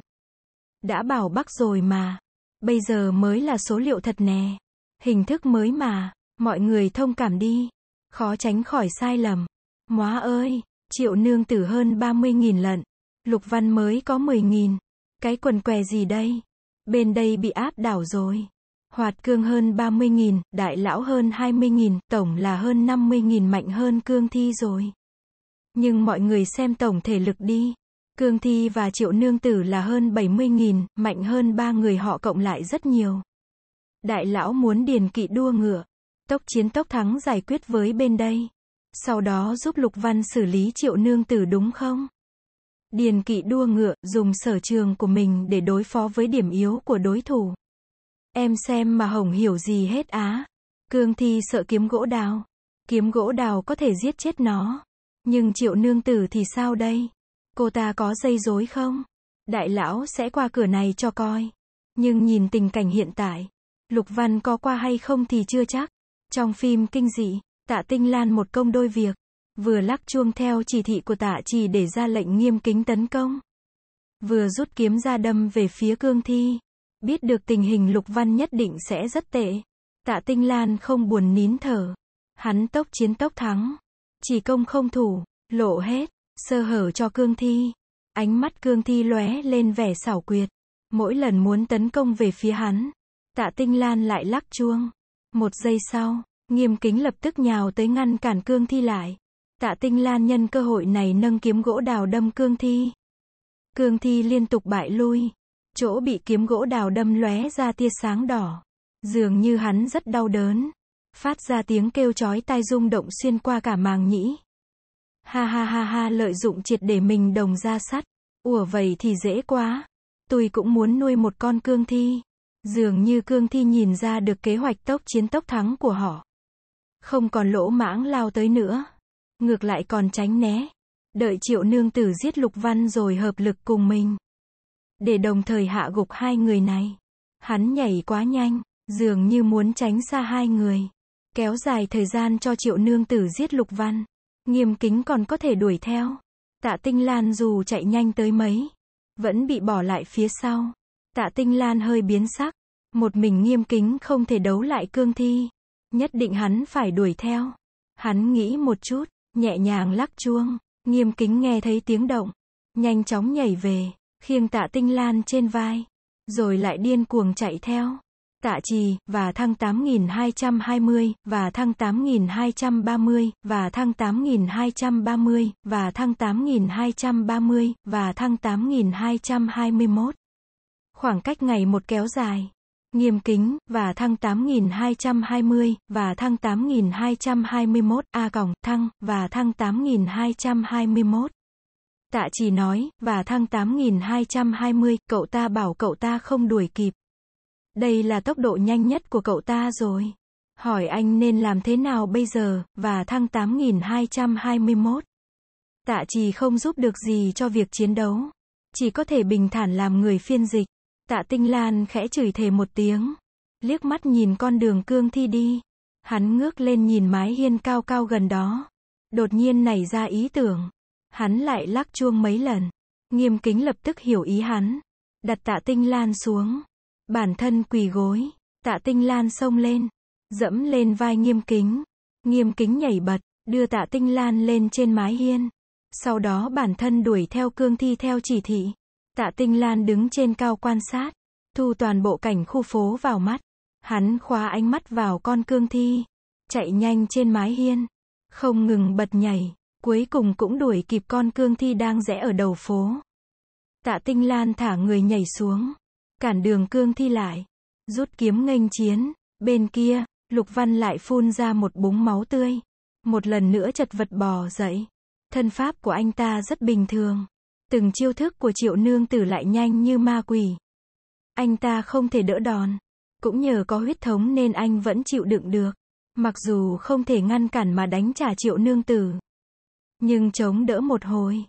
Đã bảo bắc rồi mà. Bây giờ mới là số liệu thật nè. Hình thức mới mà. Mọi người thông cảm đi. Khó tránh khỏi sai lầm. Móa ơi, triệu nương tử hơn 30.000 lận. Lục văn mới có 10.000. Cái quần què gì đây? Bên đây bị áp đảo rồi. Hoạt cương hơn 30.000, đại lão hơn 20.000, tổng là hơn 50.000 mạnh hơn cương thi rồi. Nhưng mọi người xem tổng thể lực đi. Cương thi và triệu nương tử là hơn 70.000, mạnh hơn ba người họ cộng lại rất nhiều. Đại lão muốn điền kỵ đua ngựa. Tốc chiến tốc thắng giải quyết với bên đây. Sau đó giúp Lục Văn xử lý triệu nương tử đúng không? Điền kỵ đua ngựa, dùng sở trường của mình để đối phó với điểm yếu của đối thủ. Em xem mà hồng hiểu gì hết á. Cương thi sợ kiếm gỗ đào. Kiếm gỗ đào có thể giết chết nó. Nhưng triệu nương tử thì sao đây? Cô ta có dây dối không? Đại lão sẽ qua cửa này cho coi. Nhưng nhìn tình cảnh hiện tại, Lục Văn có qua hay không thì chưa chắc. Trong phim kinh dị, tạ tinh lan một công đôi việc vừa lắc chuông theo chỉ thị của tạ trì để ra lệnh nghiêm kính tấn công. Vừa rút kiếm ra đâm về phía cương thi. Biết được tình hình lục văn nhất định sẽ rất tệ. Tạ tinh lan không buồn nín thở. Hắn tốc chiến tốc thắng. Chỉ công không thủ, lộ hết, sơ hở cho cương thi. Ánh mắt cương thi lóe lên vẻ xảo quyệt. Mỗi lần muốn tấn công về phía hắn, tạ tinh lan lại lắc chuông. Một giây sau, nghiêm kính lập tức nhào tới ngăn cản cương thi lại. Tạ Tinh Lan nhân cơ hội này nâng kiếm gỗ đào đâm Cương Thi. Cương Thi liên tục bại lui. Chỗ bị kiếm gỗ đào đâm lóe ra tia sáng đỏ. Dường như hắn rất đau đớn. Phát ra tiếng kêu chói tai rung động xuyên qua cả màng nhĩ. Ha ha ha ha lợi dụng triệt để mình đồng ra sắt. Ủa vậy thì dễ quá. Tôi cũng muốn nuôi một con cương thi. Dường như cương thi nhìn ra được kế hoạch tốc chiến tốc thắng của họ. Không còn lỗ mãng lao tới nữa. Ngược lại còn tránh né. Đợi triệu nương tử giết Lục Văn rồi hợp lực cùng mình. Để đồng thời hạ gục hai người này. Hắn nhảy quá nhanh, dường như muốn tránh xa hai người. Kéo dài thời gian cho triệu nương tử giết Lục Văn. Nghiêm kính còn có thể đuổi theo. Tạ Tinh Lan dù chạy nhanh tới mấy, vẫn bị bỏ lại phía sau. Tạ Tinh Lan hơi biến sắc. Một mình nghiêm kính không thể đấu lại cương thi. Nhất định hắn phải đuổi theo. Hắn nghĩ một chút, nhẹ nhàng lắc chuông, nghiêm kính nghe thấy tiếng động, nhanh chóng nhảy về, khiêng tạ tinh lan trên vai, rồi lại điên cuồng chạy theo. Tạ trì, và thăng 8220, và thăng 8230, và thăng 8230, và thăng 8230, và thăng 8221. Khoảng cách ngày một kéo dài. Nghiêm kính, và thăng 8220, và thăng 8221, A còng, thăng, và thăng 8221. Tạ chỉ nói, và thăng 8220, cậu ta bảo cậu ta không đuổi kịp. Đây là tốc độ nhanh nhất của cậu ta rồi. Hỏi anh nên làm thế nào bây giờ, và thăng 8221. Tạ trì không giúp được gì cho việc chiến đấu. Chỉ có thể bình thản làm người phiên dịch. Tạ Tinh Lan khẽ chửi thề một tiếng, liếc mắt nhìn con đường cương thi đi. Hắn ngước lên nhìn mái hiên cao cao gần đó. Đột nhiên nảy ra ý tưởng. Hắn lại lắc chuông mấy lần. Nghiêm kính lập tức hiểu ý hắn. Đặt tạ tinh lan xuống. Bản thân quỳ gối. Tạ tinh lan xông lên. Dẫm lên vai nghiêm kính. Nghiêm kính nhảy bật. Đưa tạ tinh lan lên trên mái hiên. Sau đó bản thân đuổi theo cương thi theo chỉ thị. Tạ Tinh Lan đứng trên cao quan sát, thu toàn bộ cảnh khu phố vào mắt. Hắn khóa ánh mắt vào con cương thi, chạy nhanh trên mái hiên, không ngừng bật nhảy, cuối cùng cũng đuổi kịp con cương thi đang rẽ ở đầu phố. Tạ Tinh Lan thả người nhảy xuống, cản đường cương thi lại, rút kiếm nghênh chiến, bên kia, Lục Văn lại phun ra một búng máu tươi, một lần nữa chật vật bò dậy. Thân pháp của anh ta rất bình thường. Từng chiêu thức của triệu nương tử lại nhanh như ma quỷ. Anh ta không thể đỡ đòn. Cũng nhờ có huyết thống nên anh vẫn chịu đựng được. Mặc dù không thể ngăn cản mà đánh trả triệu nương tử. Nhưng chống đỡ một hồi.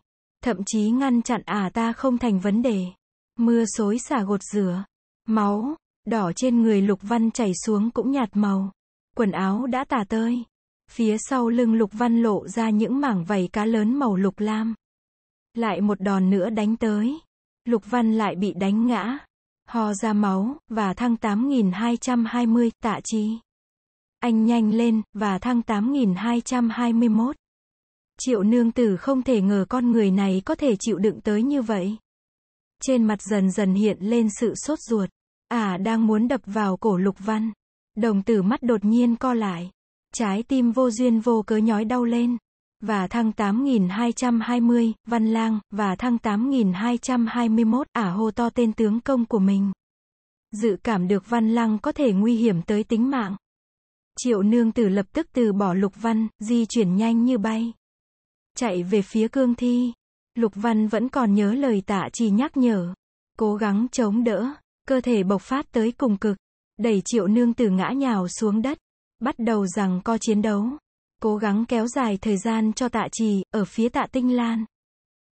Thậm chí ngăn chặn ả à ta không thành vấn đề. Mưa xối xả gột rửa. Máu, đỏ trên người lục văn chảy xuống cũng nhạt màu. Quần áo đã tả tơi. Phía sau lưng lục văn lộ ra những mảng vảy cá lớn màu lục lam. Lại một đòn nữa đánh tới. Lục Văn lại bị đánh ngã. Ho ra máu, và thăng 8220, tạ chi. Anh nhanh lên, và thăng 8221. Triệu nương tử không thể ngờ con người này có thể chịu đựng tới như vậy. Trên mặt dần dần hiện lên sự sốt ruột. À đang muốn đập vào cổ lục văn. Đồng tử mắt đột nhiên co lại. Trái tim vô duyên vô cớ nhói đau lên và thăng 8220, Văn Lang, và thăng 8221, ả hô to tên tướng công của mình. Dự cảm được Văn Lang có thể nguy hiểm tới tính mạng. Triệu nương tử lập tức từ bỏ Lục Văn, di chuyển nhanh như bay. Chạy về phía cương thi. Lục Văn vẫn còn nhớ lời tạ chỉ nhắc nhở. Cố gắng chống đỡ, cơ thể bộc phát tới cùng cực. Đẩy triệu nương tử ngã nhào xuống đất. Bắt đầu rằng co chiến đấu cố gắng kéo dài thời gian cho tạ trì, ở phía tạ tinh lan.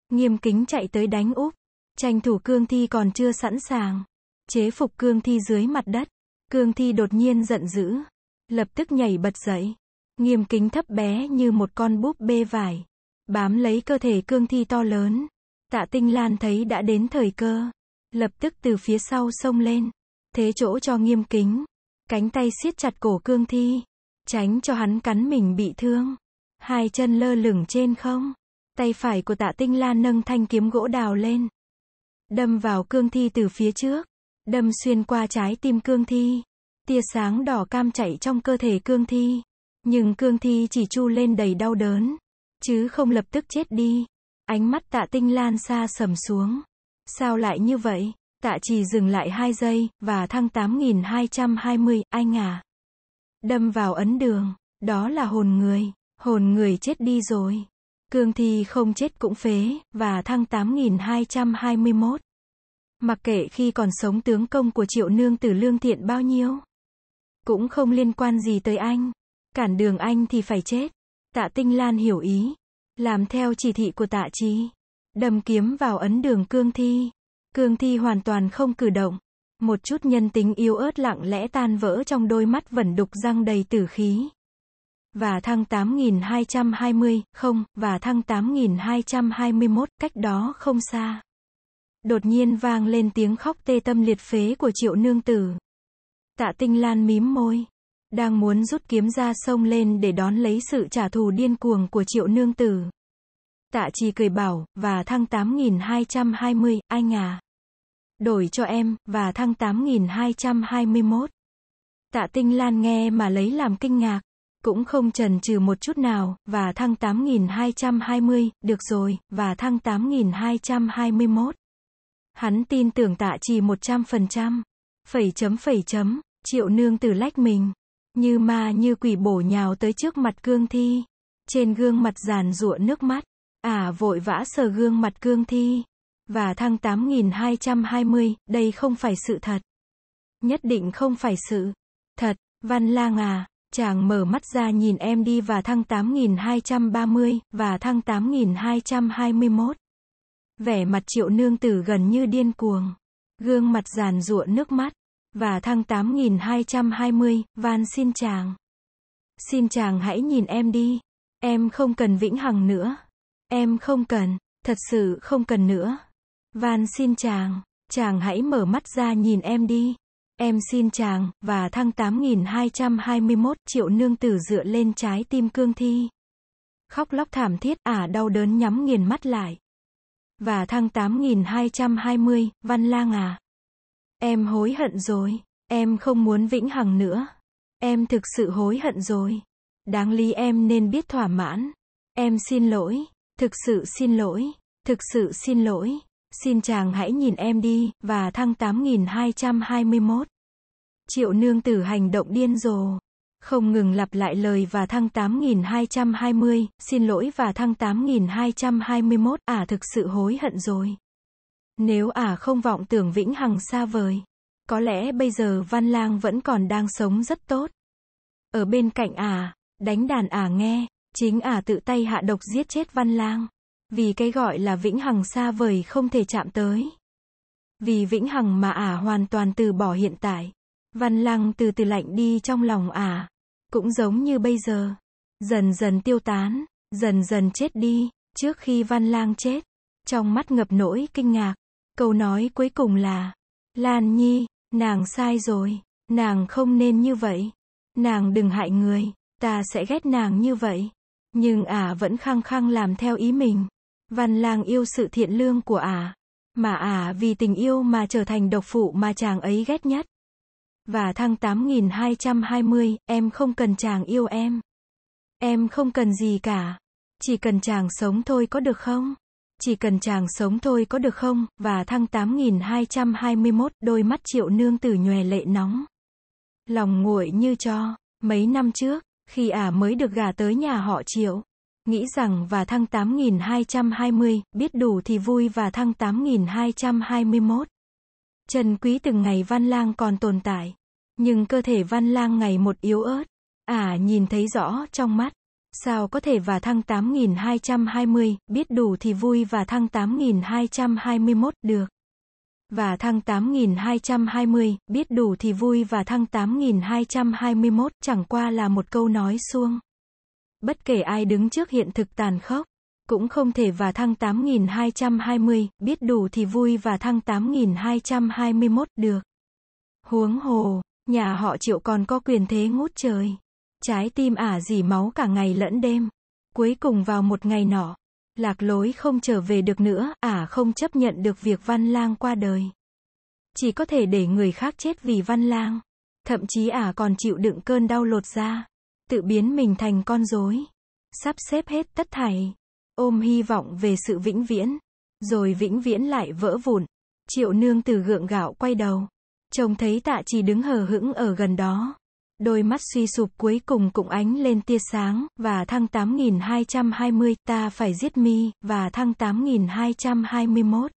Nghiêm kính chạy tới đánh úp, tranh thủ cương thi còn chưa sẵn sàng. Chế phục cương thi dưới mặt đất, cương thi đột nhiên giận dữ, lập tức nhảy bật dậy. Nghiêm kính thấp bé như một con búp bê vải, bám lấy cơ thể cương thi to lớn. Tạ tinh lan thấy đã đến thời cơ, lập tức từ phía sau xông lên, thế chỗ cho nghiêm kính. Cánh tay siết chặt cổ cương thi, Tránh cho hắn cắn mình bị thương. Hai chân lơ lửng trên không. Tay phải của tạ tinh lan nâng thanh kiếm gỗ đào lên. Đâm vào cương thi từ phía trước. Đâm xuyên qua trái tim cương thi. Tia sáng đỏ cam chạy trong cơ thể cương thi. Nhưng cương thi chỉ chu lên đầy đau đớn. Chứ không lập tức chết đi. Ánh mắt tạ tinh lan xa sầm xuống. Sao lại như vậy? Tạ chỉ dừng lại 2 giây, và thăng 8220, anh à. Đâm vào ấn đường, đó là hồn người, hồn người chết đi rồi. Cương thi không chết cũng phế, và thăng 8221. Mặc kệ khi còn sống tướng công của triệu nương tử lương thiện bao nhiêu. Cũng không liên quan gì tới anh. Cản đường anh thì phải chết. Tạ Tinh Lan hiểu ý. Làm theo chỉ thị của tạ trí. Đâm kiếm vào ấn đường cương thi. Cương thi hoàn toàn không cử động. Một chút nhân tính yếu ớt lặng lẽ tan vỡ trong đôi mắt vẫn đục răng đầy tử khí. Và thăng 8220, không, và thăng 8221, cách đó không xa. Đột nhiên vang lên tiếng khóc tê tâm liệt phế của triệu nương tử. Tạ tinh lan mím môi. Đang muốn rút kiếm ra sông lên để đón lấy sự trả thù điên cuồng của triệu nương tử. Tạ trì cười bảo, và thăng 8220, anh à. Đổi cho em, và thăng 8221. Tạ Tinh Lan nghe mà lấy làm kinh ngạc. Cũng không chần chừ một chút nào, và thăng 8220, được rồi, và thăng 8221. Hắn tin tưởng tạ chỉ 100%. Phẩy chấm phẩy chấm, triệu nương tử lách mình. Như ma như quỷ bổ nhào tới trước mặt cương thi. Trên gương mặt giàn rụa nước mắt. À vội vã sờ gương mặt cương thi. Và thăng 8220, đây không phải sự thật. Nhất định không phải sự thật, Văn Lang à. Chàng mở mắt ra nhìn em đi và thăng 8230, và thăng 8221. Vẻ mặt triệu nương tử gần như điên cuồng. Gương mặt giàn rụa nước mắt. Và thăng 8220, van xin chàng. Xin chàng hãy nhìn em đi. Em không cần vĩnh hằng nữa. Em không cần, thật sự không cần nữa. Van xin chàng, chàng hãy mở mắt ra nhìn em đi. Em xin chàng, và thăng 8221 triệu nương tử dựa lên trái tim cương thi. Khóc lóc thảm thiết, ả à đau đớn nhắm nghiền mắt lại. Và thăng 8220, Văn Lang à. Em hối hận rồi. Em không muốn vĩnh hằng nữa. Em thực sự hối hận rồi. Đáng lý em nên biết thỏa mãn. Em xin lỗi. Thực sự xin lỗi. Thực sự xin lỗi. Xin chàng hãy nhìn em đi, và thăng 8221. Triệu nương tử hành động điên rồ. Không ngừng lặp lại lời và thăng 8220, xin lỗi và thăng 8221, ả à, thực sự hối hận rồi. Nếu ả à không vọng tưởng vĩnh hằng xa vời, có lẽ bây giờ Văn Lang vẫn còn đang sống rất tốt. Ở bên cạnh ả, à, đánh đàn ả nghe, chính ả tự tay hạ độc giết chết Văn Lang vì cái gọi là vĩnh hằng xa vời không thể chạm tới. Vì vĩnh hằng mà ả hoàn toàn từ bỏ hiện tại. Văn lăng từ từ lạnh đi trong lòng ả. Cũng giống như bây giờ. Dần dần tiêu tán, dần dần chết đi, trước khi văn lang chết. Trong mắt ngập nỗi kinh ngạc, câu nói cuối cùng là Lan Nhi, nàng sai rồi, nàng không nên như vậy. Nàng đừng hại người, ta sẽ ghét nàng như vậy. Nhưng ả vẫn khăng khăng làm theo ý mình. Văn lang yêu sự thiện lương của ả. À. Mà ả à vì tình yêu mà trở thành độc phụ mà chàng ấy ghét nhất. Và thăng 8220, em không cần chàng yêu em. Em không cần gì cả. Chỉ cần chàng sống thôi có được không? Chỉ cần chàng sống thôi có được không? Và thăng 8221, đôi mắt triệu nương tử nhòe lệ nóng. Lòng nguội như cho. Mấy năm trước, khi ả à mới được gả tới nhà họ triệu, Nghĩ rằng và thăng 8220, biết đủ thì vui và thăng 8221. Trần Quý từng ngày Văn Lang còn tồn tại. Nhưng cơ thể Văn Lang ngày một yếu ớt. À nhìn thấy rõ trong mắt. Sao có thể và thăng 8220, biết đủ thì vui và thăng 8221 được. Và thăng 8220, biết đủ thì vui và thăng 8221 chẳng qua là một câu nói suông bất kể ai đứng trước hiện thực tàn khốc, cũng không thể và thăng 8.220 biết đủ thì vui và thăng 8.221 được. Huống hồ, nhà họ Triệu còn có quyền thế ngút trời. Trái tim ả dỉ máu cả ngày lẫn đêm. Cuối cùng vào một ngày nọ, lạc lối không trở về được nữa, ả không chấp nhận được việc Văn Lang qua đời. Chỉ có thể để người khác chết vì Văn Lang. Thậm chí ả còn chịu đựng cơn đau lột da tự biến mình thành con rối, sắp xếp hết tất thảy, ôm hy vọng về sự vĩnh viễn, rồi vĩnh viễn lại vỡ vụn. Triệu nương từ gượng gạo quay đầu, trông thấy tạ chỉ đứng hờ hững ở gần đó. Đôi mắt suy sụp cuối cùng cũng ánh lên tia sáng, và thăng 8220, ta phải giết mi, và thăng 8221.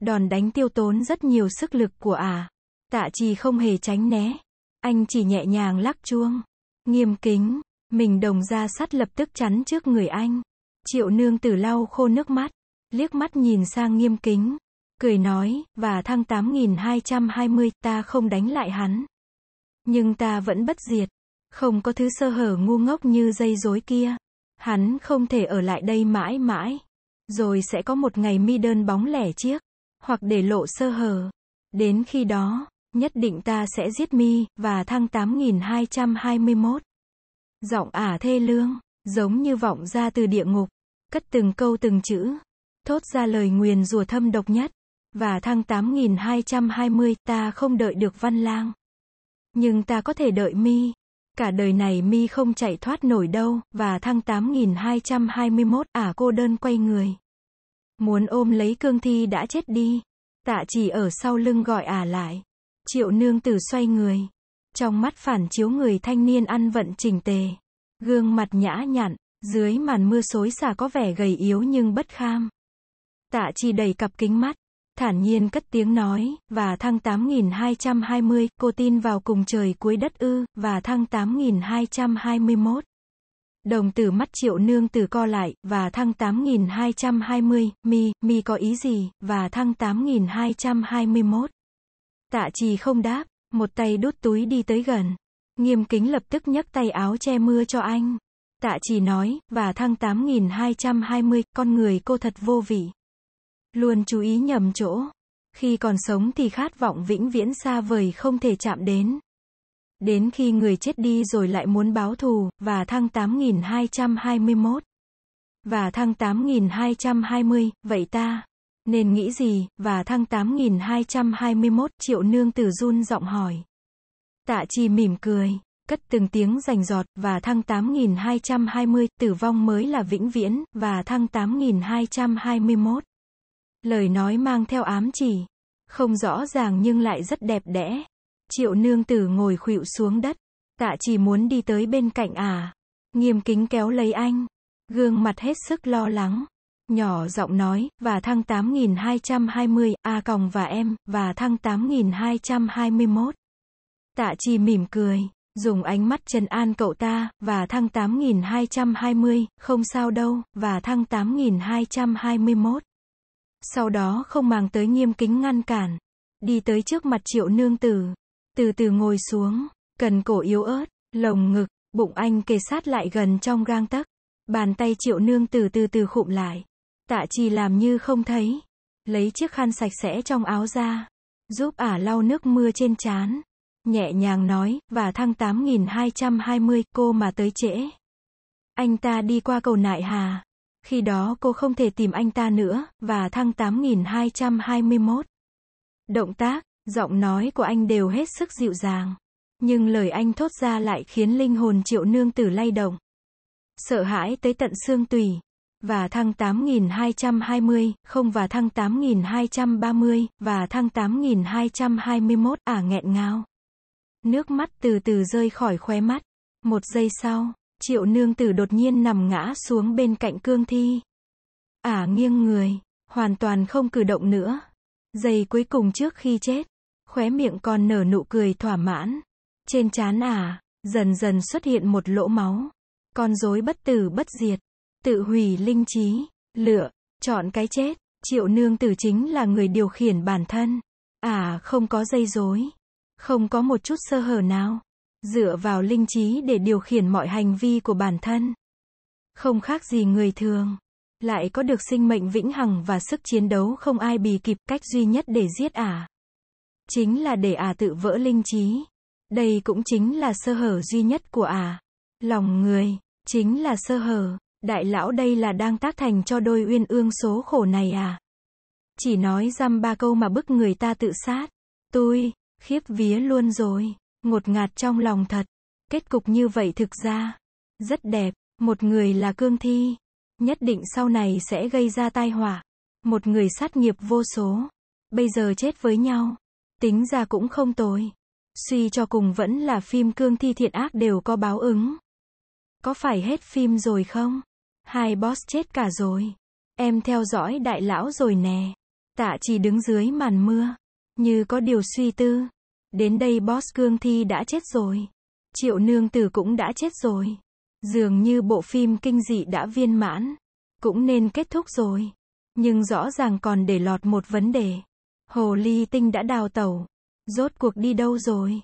Đòn đánh tiêu tốn rất nhiều sức lực của ả. À. Tạ trì không hề tránh né. Anh chỉ nhẹ nhàng lắc chuông. Nghiêm kính, mình đồng ra sắt lập tức chắn trước người anh. Triệu nương tử lau khô nước mắt, liếc mắt nhìn sang nghiêm kính, cười nói, và thăng 8220 ta không đánh lại hắn. Nhưng ta vẫn bất diệt, không có thứ sơ hở ngu ngốc như dây rối kia. Hắn không thể ở lại đây mãi mãi, rồi sẽ có một ngày mi đơn bóng lẻ chiếc, hoặc để lộ sơ hở. Đến khi đó, Nhất định ta sẽ giết mi, và thăng 8221. Giọng ả thê lương, giống như vọng ra từ địa ngục. Cất từng câu từng chữ. Thốt ra lời nguyền rùa thâm độc nhất. Và thăng 8220, ta không đợi được văn lang. Nhưng ta có thể đợi mi. Cả đời này mi không chạy thoát nổi đâu, và thăng 8221, ả cô đơn quay người. Muốn ôm lấy cương thi đã chết đi. Tạ chỉ ở sau lưng gọi ả lại. Triệu nương tử xoay người. Trong mắt phản chiếu người thanh niên ăn vận chỉnh tề. Gương mặt nhã nhặn, dưới màn mưa xối xả có vẻ gầy yếu nhưng bất kham. Tạ chi đầy cặp kính mắt, thản nhiên cất tiếng nói, và thăng 8220, cô tin vào cùng trời cuối đất ư, và thăng 8221. Đồng tử mắt triệu nương tử co lại, và thăng 8220, mi, mi có ý gì, và thăng 8221. Tạ trì không đáp, một tay đút túi đi tới gần. Nghiêm kính lập tức nhấc tay áo che mưa cho anh. Tạ trì nói, và thăng 8220, con người cô thật vô vị. Luôn chú ý nhầm chỗ. Khi còn sống thì khát vọng vĩnh viễn xa vời không thể chạm đến. Đến khi người chết đi rồi lại muốn báo thù, và thăng 8221. Và thăng 8220, vậy ta. Nên nghĩ gì, và thăng 8221 triệu nương tử run giọng hỏi. Tạ chi mỉm cười, cất từng tiếng rành giọt, và thăng 8220, tử vong mới là vĩnh viễn, và thăng 8221. Lời nói mang theo ám chỉ, không rõ ràng nhưng lại rất đẹp đẽ. Triệu nương tử ngồi khuỵu xuống đất, tạ chỉ muốn đi tới bên cạnh à, nghiêm kính kéo lấy anh, gương mặt hết sức lo lắng nhỏ giọng nói, và thăng 8220, A còng và em, và thăng 8221. Tạ chi mỉm cười, dùng ánh mắt trần an cậu ta, và thăng 8220, không sao đâu, và thăng 8221. Sau đó không mang tới nghiêm kính ngăn cản, đi tới trước mặt triệu nương tử, từ từ ngồi xuống, cần cổ yếu ớt, lồng ngực, bụng anh kề sát lại gần trong gang tấc. Bàn tay triệu nương từ từ từ khụm lại. Tạ trì làm như không thấy. Lấy chiếc khăn sạch sẽ trong áo ra. Giúp ả lau nước mưa trên trán. Nhẹ nhàng nói, và thăng 8220, cô mà tới trễ. Anh ta đi qua cầu nại hà. Khi đó cô không thể tìm anh ta nữa, và thăng 8221. Động tác, giọng nói của anh đều hết sức dịu dàng. Nhưng lời anh thốt ra lại khiến linh hồn triệu nương tử lay động. Sợ hãi tới tận xương tùy và thăng 8220, không và thăng 8230, và thăng 8221, ả à nghẹn ngào. Nước mắt từ từ rơi khỏi khóe mắt. Một giây sau, triệu nương tử đột nhiên nằm ngã xuống bên cạnh cương thi. Ả à nghiêng người, hoàn toàn không cử động nữa. Giây cuối cùng trước khi chết, khóe miệng còn nở nụ cười thỏa mãn. Trên trán ả, à, dần dần xuất hiện một lỗ máu. Con rối bất tử bất diệt tự hủy linh trí, lựa, chọn cái chết, triệu nương tử chính là người điều khiển bản thân. À, không có dây dối, không có một chút sơ hở nào, dựa vào linh trí để điều khiển mọi hành vi của bản thân. Không khác gì người thường, lại có được sinh mệnh vĩnh hằng và sức chiến đấu không ai bì kịp cách duy nhất để giết ả. À. Chính là để ả à tự vỡ linh trí. Đây cũng chính là sơ hở duy nhất của ả. À. Lòng người, chính là sơ hở. Đại lão đây là đang tác thành cho đôi uyên ương số khổ này à? Chỉ nói dăm ba câu mà bức người ta tự sát. Tôi, khiếp vía luôn rồi, ngột ngạt trong lòng thật. Kết cục như vậy thực ra, rất đẹp, một người là cương thi, nhất định sau này sẽ gây ra tai họa. Một người sát nghiệp vô số, bây giờ chết với nhau, tính ra cũng không tồi. Suy cho cùng vẫn là phim cương thi thiện ác đều có báo ứng. Có phải hết phim rồi không? Hai boss chết cả rồi. Em theo dõi đại lão rồi nè. Tạ chỉ đứng dưới màn mưa. Như có điều suy tư. Đến đây boss cương thi đã chết rồi. Triệu nương tử cũng đã chết rồi. Dường như bộ phim kinh dị đã viên mãn. Cũng nên kết thúc rồi. Nhưng rõ ràng còn để lọt một vấn đề. Hồ ly tinh đã đào tẩu. Rốt cuộc đi đâu rồi?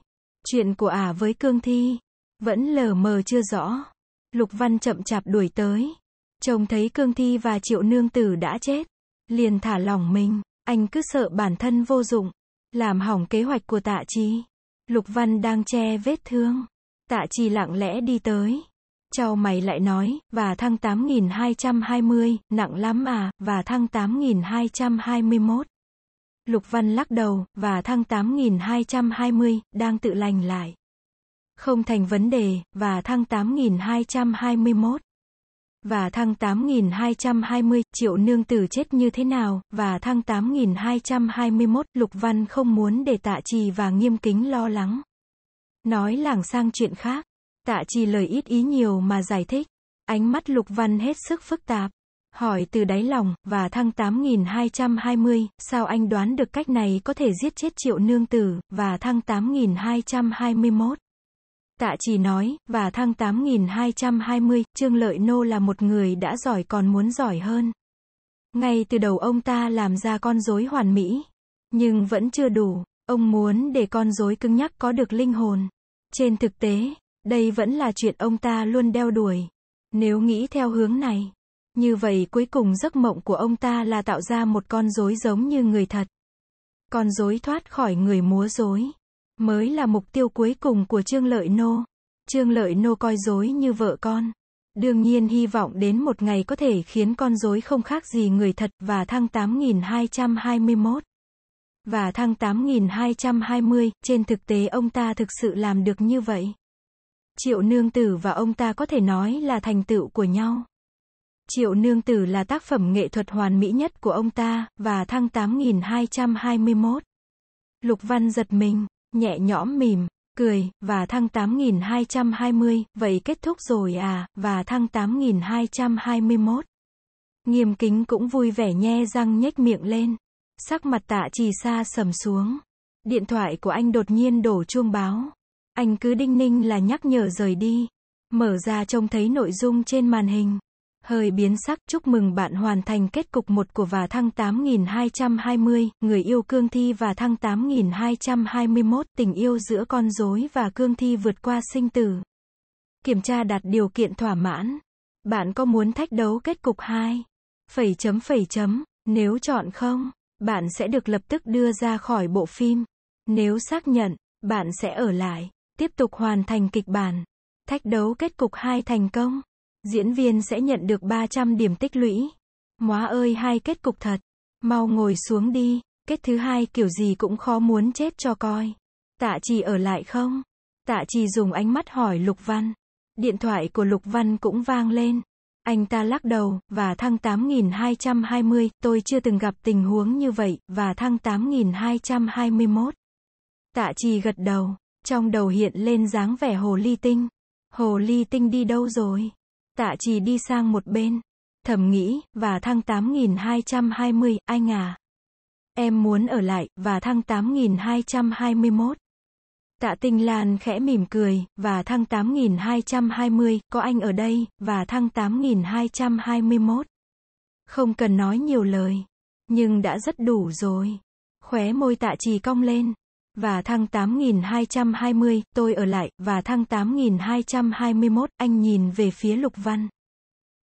Chuyện của ả à với cương thi. Vẫn lờ mờ chưa rõ. Lục Văn chậm chạp đuổi tới. Chồng thấy Cương Thi và Triệu Nương Tử đã chết. Liền thả lỏng mình, anh cứ sợ bản thân vô dụng. Làm hỏng kế hoạch của tạ chi. Lục Văn đang che vết thương. Tạ trì lặng lẽ đi tới. Chào mày lại nói, và thăng 8220, nặng lắm à, và thăng 8221. Lục Văn lắc đầu, và thăng 8220, đang tự lành lại. Không thành vấn đề, và thăng 8221 và thăng 8.220, triệu nương tử chết như thế nào, và thăng 8.221, Lục Văn không muốn để tạ trì và nghiêm kính lo lắng. Nói làng sang chuyện khác, tạ trì lời ít ý nhiều mà giải thích, ánh mắt Lục Văn hết sức phức tạp. Hỏi từ đáy lòng, và thăng 8.220, sao anh đoán được cách này có thể giết chết triệu nương tử, và thăng 8.221. Tạ chỉ nói, và thăng 8220, Trương Lợi Nô là một người đã giỏi còn muốn giỏi hơn. Ngay từ đầu ông ta làm ra con rối hoàn mỹ, nhưng vẫn chưa đủ, ông muốn để con rối cứng nhắc có được linh hồn. Trên thực tế, đây vẫn là chuyện ông ta luôn đeo đuổi. Nếu nghĩ theo hướng này, như vậy cuối cùng giấc mộng của ông ta là tạo ra một con rối giống như người thật. Con rối thoát khỏi người múa rối mới là mục tiêu cuối cùng của Trương Lợi Nô. Trương Lợi Nô coi dối như vợ con. Đương nhiên hy vọng đến một ngày có thể khiến con dối không khác gì người thật và thăng 8221 và thăng 8220, trên thực tế ông ta thực sự làm được như vậy. Triệu Nương Tử và ông ta có thể nói là thành tựu của nhau. Triệu Nương Tử là tác phẩm nghệ thuật hoàn mỹ nhất của ông ta, và thăng 8221. Lục Văn giật mình, nhẹ nhõm mỉm, cười, và thăng 8220, vậy kết thúc rồi à, và thăng 8221. Nghiêm kính cũng vui vẻ nhe răng nhếch miệng lên. Sắc mặt tạ trì xa sầm xuống. Điện thoại của anh đột nhiên đổ chuông báo. Anh cứ đinh ninh là nhắc nhở rời đi. Mở ra trông thấy nội dung trên màn hình hơi biến sắc, chúc mừng bạn hoàn thành kết cục một của và thăng 8.220 người yêu cương thi và thăng 8.221 tình yêu giữa con rối và cương thi vượt qua sinh tử. Kiểm tra đạt điều kiện thỏa mãn. Bạn có muốn thách đấu kết cục 2? Phẩy chấm phẩy chấm, nếu chọn không, bạn sẽ được lập tức đưa ra khỏi bộ phim. Nếu xác nhận, bạn sẽ ở lại, tiếp tục hoàn thành kịch bản. Thách đấu kết cục 2 thành công diễn viên sẽ nhận được 300 điểm tích lũy. Móa ơi hai kết cục thật. Mau ngồi xuống đi, kết thứ hai kiểu gì cũng khó muốn chết cho coi. Tạ trì ở lại không? Tạ trì dùng ánh mắt hỏi Lục Văn. Điện thoại của Lục Văn cũng vang lên. Anh ta lắc đầu, và thăng 8220, tôi chưa từng gặp tình huống như vậy, và thăng 8221. Tạ trì gật đầu, trong đầu hiện lên dáng vẻ hồ ly tinh. Hồ ly tinh đi đâu rồi? Tạ trì đi sang một bên. Thầm nghĩ, và thăng 8220, anh à. Em muốn ở lại, và thăng 8221. Tạ Tinh Lan khẽ mỉm cười, và thăng 8220, có anh ở đây, và thăng 8221. Không cần nói nhiều lời, nhưng đã rất đủ rồi. Khóe môi tạ trì cong lên, và thăng 8220, tôi ở lại, và thăng 8221, anh nhìn về phía Lục Văn.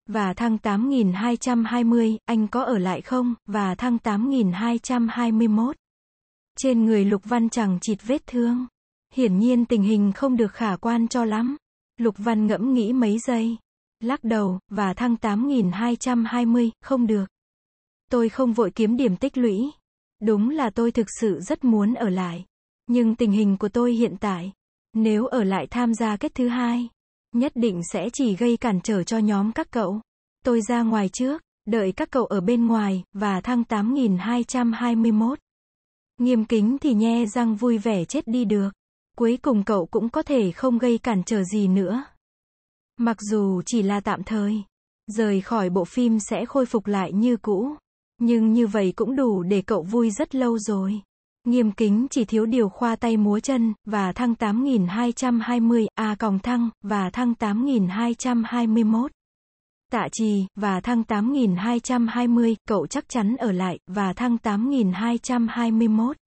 Và thăng 8220, anh có ở lại không, và thăng 8221. Trên người Lục Văn chẳng chịt vết thương. Hiển nhiên tình hình không được khả quan cho lắm. Lục Văn ngẫm nghĩ mấy giây. Lắc đầu, và thăng 8220, không được. Tôi không vội kiếm điểm tích lũy. Đúng là tôi thực sự rất muốn ở lại. Nhưng tình hình của tôi hiện tại, nếu ở lại tham gia kết thứ hai, nhất định sẽ chỉ gây cản trở cho nhóm các cậu. Tôi ra ngoài trước, đợi các cậu ở bên ngoài, và thăng 8221. Nghiêm kính thì nhe răng vui vẻ chết đi được. Cuối cùng cậu cũng có thể không gây cản trở gì nữa. Mặc dù chỉ là tạm thời, rời khỏi bộ phim sẽ khôi phục lại như cũ. Nhưng như vậy cũng đủ để cậu vui rất lâu rồi. Nghiêm kính chỉ thiếu điều khoa tay múa chân, và thăng 8220, A còng thăng, và thăng 8221. Tạ trì, và thăng 8220, cậu chắc chắn ở lại, và thăng 8221.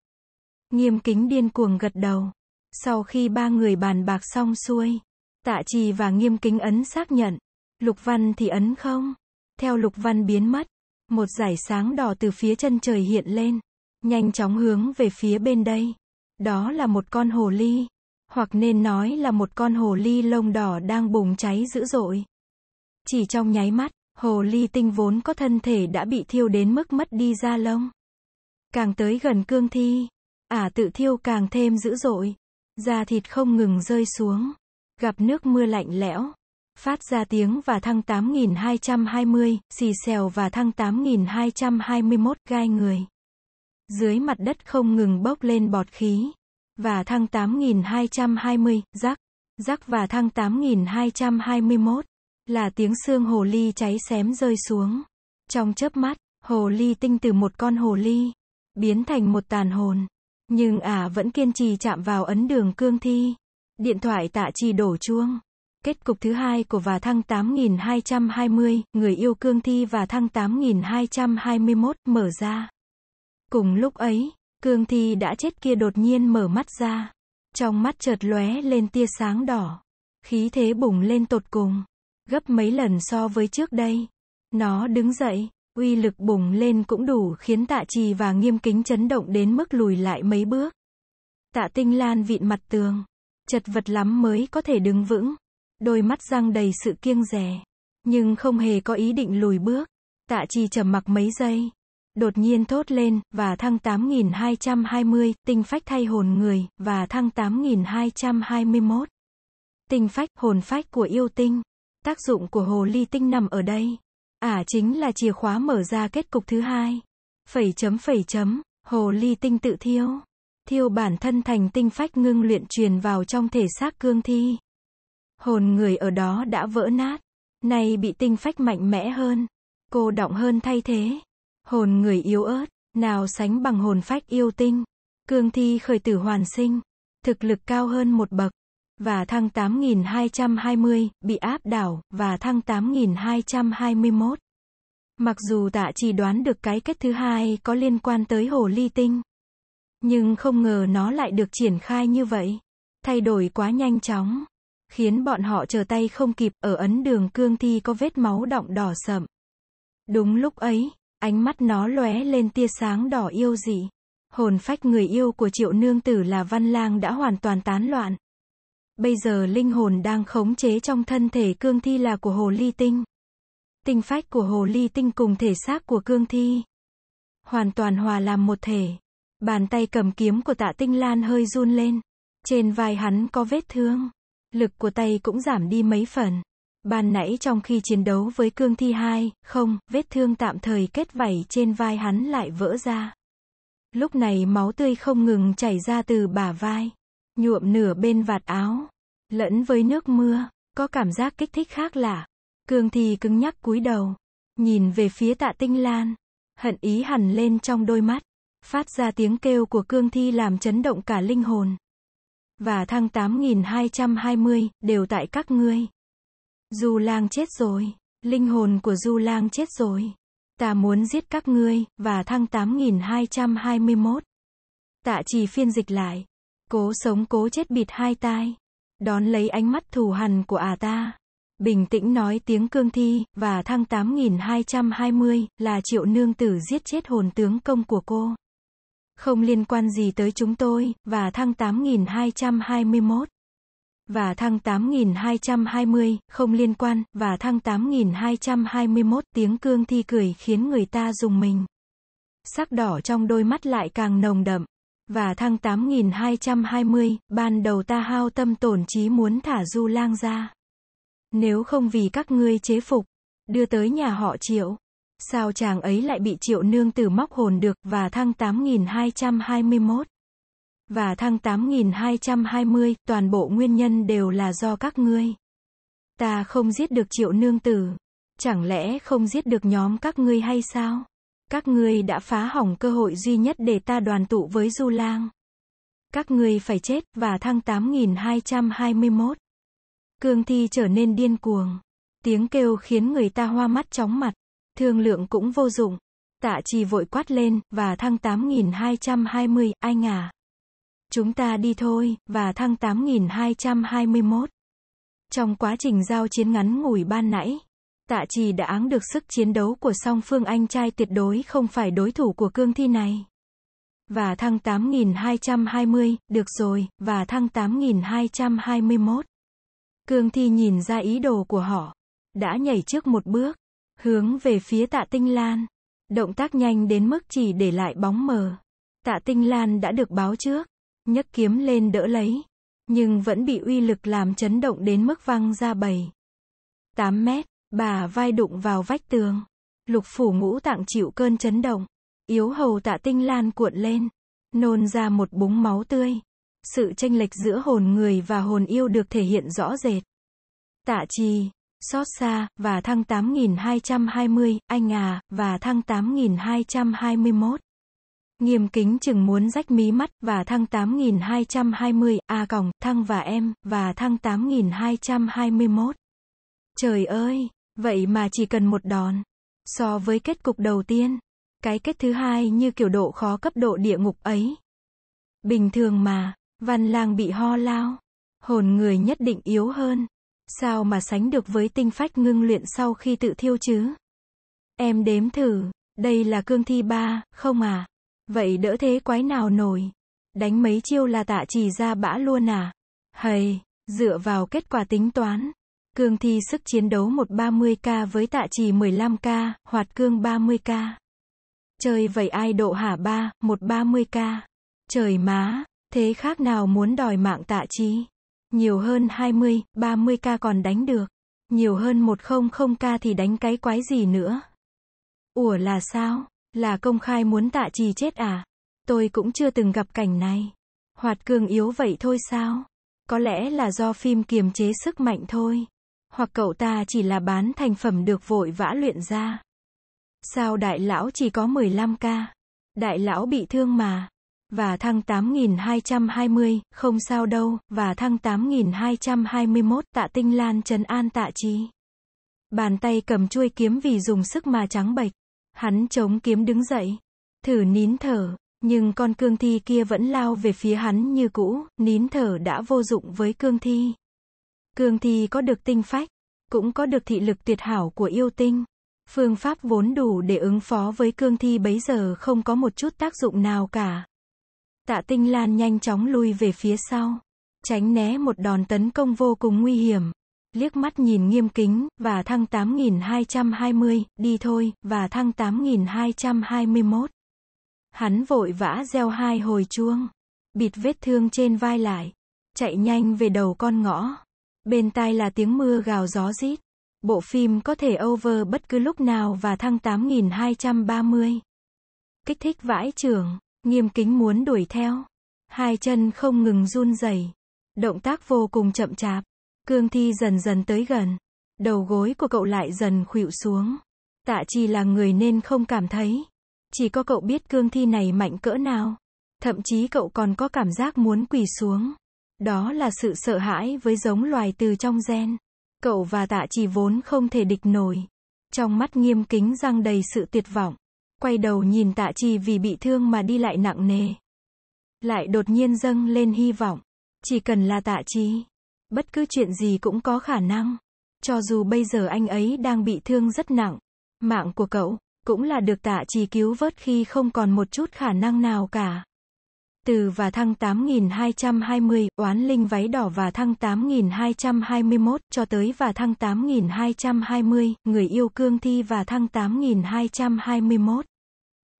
Nghiêm kính điên cuồng gật đầu. Sau khi ba người bàn bạc xong xuôi, tạ trì và nghiêm kính ấn xác nhận. Lục văn thì ấn không? Theo lục văn biến mất, một giải sáng đỏ từ phía chân trời hiện lên. Nhanh chóng hướng về phía bên đây. Đó là một con hồ ly. Hoặc nên nói là một con hồ ly lông đỏ đang bùng cháy dữ dội. Chỉ trong nháy mắt, hồ ly tinh vốn có thân thể đã bị thiêu đến mức mất đi da lông. Càng tới gần cương thi, ả tự thiêu càng thêm dữ dội. Da thịt không ngừng rơi xuống. Gặp nước mưa lạnh lẽo. Phát ra tiếng và thăng 8220, xì xèo và thăng 8221 gai người. Dưới mặt đất không ngừng bốc lên bọt khí. Và thăng 8.220 rắc. Rắc và thăng 8.221 là tiếng xương hồ ly cháy xém rơi xuống. Trong chớp mắt, hồ ly tinh từ một con hồ ly biến thành một tàn hồn. Nhưng ả vẫn kiên trì chạm vào ấn đường cương thi. Điện thoại tạ trì đổ chuông. Kết cục thứ hai của và thăng 8220, người yêu cương thi và thăng 8221 mở ra. Cùng lúc ấy, cương thi đã chết kia đột nhiên mở mắt ra. Trong mắt chợt lóe lên tia sáng đỏ. Khí thế bùng lên tột cùng. Gấp mấy lần so với trước đây. Nó đứng dậy, uy lực bùng lên cũng đủ khiến tạ trì và nghiêm kính chấn động đến mức lùi lại mấy bước. Tạ tinh lan vịn mặt tường. Chật vật lắm mới có thể đứng vững. Đôi mắt răng đầy sự kiêng rè. Nhưng không hề có ý định lùi bước. Tạ trì trầm mặc mấy giây đột nhiên thốt lên, và thăng 8220, tinh phách thay hồn người, và thăng 8221. Tinh phách, hồn phách của yêu tinh. Tác dụng của hồ ly tinh nằm ở đây. à, chính là chìa khóa mở ra kết cục thứ hai. Phẩy chấm phẩy chấm, hồ ly tinh tự thiêu. Thiêu bản thân thành tinh phách ngưng luyện truyền vào trong thể xác cương thi. Hồn người ở đó đã vỡ nát. Nay bị tinh phách mạnh mẽ hơn. Cô động hơn thay thế. Hồn người yếu ớt, nào sánh bằng hồn phách yêu tinh. Cương thi khởi tử hoàn sinh, thực lực cao hơn một bậc, và thăng 8220, bị áp đảo, và thăng 8221. Mặc dù tạ chỉ đoán được cái kết thứ hai có liên quan tới hồ ly tinh, nhưng không ngờ nó lại được triển khai như vậy. Thay đổi quá nhanh chóng, khiến bọn họ trở tay không kịp, ở ấn đường cương thi có vết máu đọng đỏ sậm. Đúng lúc ấy, Ánh mắt nó lóe lên tia sáng đỏ yêu dị. Hồn phách người yêu của triệu nương tử là văn lang đã hoàn toàn tán loạn. Bây giờ linh hồn đang khống chế trong thân thể cương thi là của hồ ly tinh. Tinh phách của hồ ly tinh cùng thể xác của cương thi. Hoàn toàn hòa làm một thể. Bàn tay cầm kiếm của tạ tinh lan hơi run lên. Trên vai hắn có vết thương. Lực của tay cũng giảm đi mấy phần. Ban nãy trong khi chiến đấu với cương thi hai không, vết thương tạm thời kết vảy trên vai hắn lại vỡ ra. Lúc này máu tươi không ngừng chảy ra từ bả vai, nhuộm nửa bên vạt áo, lẫn với nước mưa, có cảm giác kích thích khác lạ. Cương thi cứng nhắc cúi đầu, nhìn về phía tạ tinh lan, hận ý hẳn lên trong đôi mắt, phát ra tiếng kêu của cương thi làm chấn động cả linh hồn. Và thăng 8220, đều tại các ngươi. Du lang chết rồi. Linh hồn của du lang chết rồi. Ta muốn giết các ngươi, và thăng 8221. Tạ trì phiên dịch lại. Cố sống cố chết bịt hai tai. Đón lấy ánh mắt thù hằn của à ta. Bình tĩnh nói tiếng cương thi, và thăng 8220, là triệu nương tử giết chết hồn tướng công của cô. Không liên quan gì tới chúng tôi, và thăng 8221 và thăng 8220, không liên quan, và thăng 8221, tiếng cương thi cười khiến người ta dùng mình. Sắc đỏ trong đôi mắt lại càng nồng đậm. Và thăng 8220, ban đầu ta hao tâm tổn trí muốn thả du lang ra. Nếu không vì các ngươi chế phục, đưa tới nhà họ triệu. Sao chàng ấy lại bị triệu nương tử móc hồn được, và thăng 8221 và thăng 8220, toàn bộ nguyên nhân đều là do các ngươi. Ta không giết được triệu nương tử. Chẳng lẽ không giết được nhóm các ngươi hay sao? Các ngươi đã phá hỏng cơ hội duy nhất để ta đoàn tụ với Du Lang. Các ngươi phải chết, và thăng 8221. Cương thi trở nên điên cuồng. Tiếng kêu khiến người ta hoa mắt chóng mặt. Thương lượng cũng vô dụng. Tạ trì vội quát lên, và thăng 8220, ai ngả. Chúng ta đi thôi, và thăng 8221. Trong quá trình giao chiến ngắn ngủi ban nãy, Tạ Trì đã áng được sức chiến đấu của song phương anh trai tuyệt đối không phải đối thủ của cương thi này. Và thăng 8220, được rồi, và thăng 8221. Cương thi nhìn ra ý đồ của họ, đã nhảy trước một bước, hướng về phía tạ tinh lan. Động tác nhanh đến mức chỉ để lại bóng mờ. Tạ Tinh Lan đã được báo trước, nhấc kiếm lên đỡ lấy, nhưng vẫn bị uy lực làm chấn động đến mức văng ra bầy. 8 mét, bà vai đụng vào vách tường. Lục phủ ngũ tạng chịu cơn chấn động, yếu hầu tạ tinh lan cuộn lên, nôn ra một búng máu tươi. Sự tranh lệch giữa hồn người và hồn yêu được thể hiện rõ rệt. Tạ trì, xót xa, và thăng 8220, anh à, và thăng 8221. Nghiêm kính chừng muốn rách mí mắt, và thăng 8220, A còng, thăng và em, và thăng 8221. Trời ơi, vậy mà chỉ cần một đòn. So với kết cục đầu tiên, cái kết thứ hai như kiểu độ khó cấp độ địa ngục ấy. Bình thường mà, văn lang bị ho lao. Hồn người nhất định yếu hơn. Sao mà sánh được với tinh phách ngưng luyện sau khi tự thiêu chứ? Em đếm thử, đây là cương thi ba, không à? Vậy đỡ thế quái nào nổi. Đánh mấy chiêu là tạ chỉ ra bã luôn à. Hầy, dựa vào kết quả tính toán. Cương thi sức chiến đấu 130k với tạ trì 15k, hoạt cương 30k. trời vậy ai độ hả ba, 130k. Trời má, thế khác nào muốn đòi mạng tạ trì. Nhiều hơn 20, 30k còn đánh được. Nhiều hơn 100k thì đánh cái quái gì nữa. Ủa là sao? Là công khai muốn tạ trì chết à? Tôi cũng chưa từng gặp cảnh này. Hoạt cường yếu vậy thôi sao? Có lẽ là do phim kiềm chế sức mạnh thôi. Hoặc cậu ta chỉ là bán thành phẩm được vội vã luyện ra. Sao đại lão chỉ có 15k? Đại lão bị thương mà. Và thăng 8220, không sao đâu, và thăng 8221, tạ tinh lan trấn an tạ chi. Bàn tay cầm chuôi kiếm vì dùng sức mà trắng bệch. Hắn chống kiếm đứng dậy, thử nín thở, nhưng con cương thi kia vẫn lao về phía hắn như cũ, nín thở đã vô dụng với cương thi. Cương thi có được tinh phách, cũng có được thị lực tuyệt hảo của yêu tinh. Phương pháp vốn đủ để ứng phó với cương thi bấy giờ không có một chút tác dụng nào cả. Tạ tinh lan nhanh chóng lui về phía sau, tránh né một đòn tấn công vô cùng nguy hiểm liếc mắt nhìn nghiêm kính, và thăng 8.220 đi thôi, và thăng 8.221 Hắn vội vã gieo hai hồi chuông, bịt vết thương trên vai lại, chạy nhanh về đầu con ngõ. Bên tai là tiếng mưa gào gió rít. Bộ phim có thể over bất cứ lúc nào và thăng 8.230 Kích thích vãi trưởng, nghiêm kính muốn đuổi theo. Hai chân không ngừng run rẩy, động tác vô cùng chậm chạp. Cương thi dần dần tới gần. Đầu gối của cậu lại dần khuỵu xuống. Tạ chi là người nên không cảm thấy. Chỉ có cậu biết cương thi này mạnh cỡ nào. Thậm chí cậu còn có cảm giác muốn quỳ xuống. Đó là sự sợ hãi với giống loài từ trong gen. Cậu và tạ chỉ vốn không thể địch nổi. Trong mắt nghiêm kính răng đầy sự tuyệt vọng. Quay đầu nhìn tạ chi vì bị thương mà đi lại nặng nề. Lại đột nhiên dâng lên hy vọng. Chỉ cần là tạ chi. Bất cứ chuyện gì cũng có khả năng. Cho dù bây giờ anh ấy đang bị thương rất nặng, mạng của cậu cũng là được tạ trì cứu vớt khi không còn một chút khả năng nào cả. Từ và thăng 8220, oán linh váy đỏ và thăng 8221, cho tới và thăng 8220, người yêu cương thi và thăng 8221.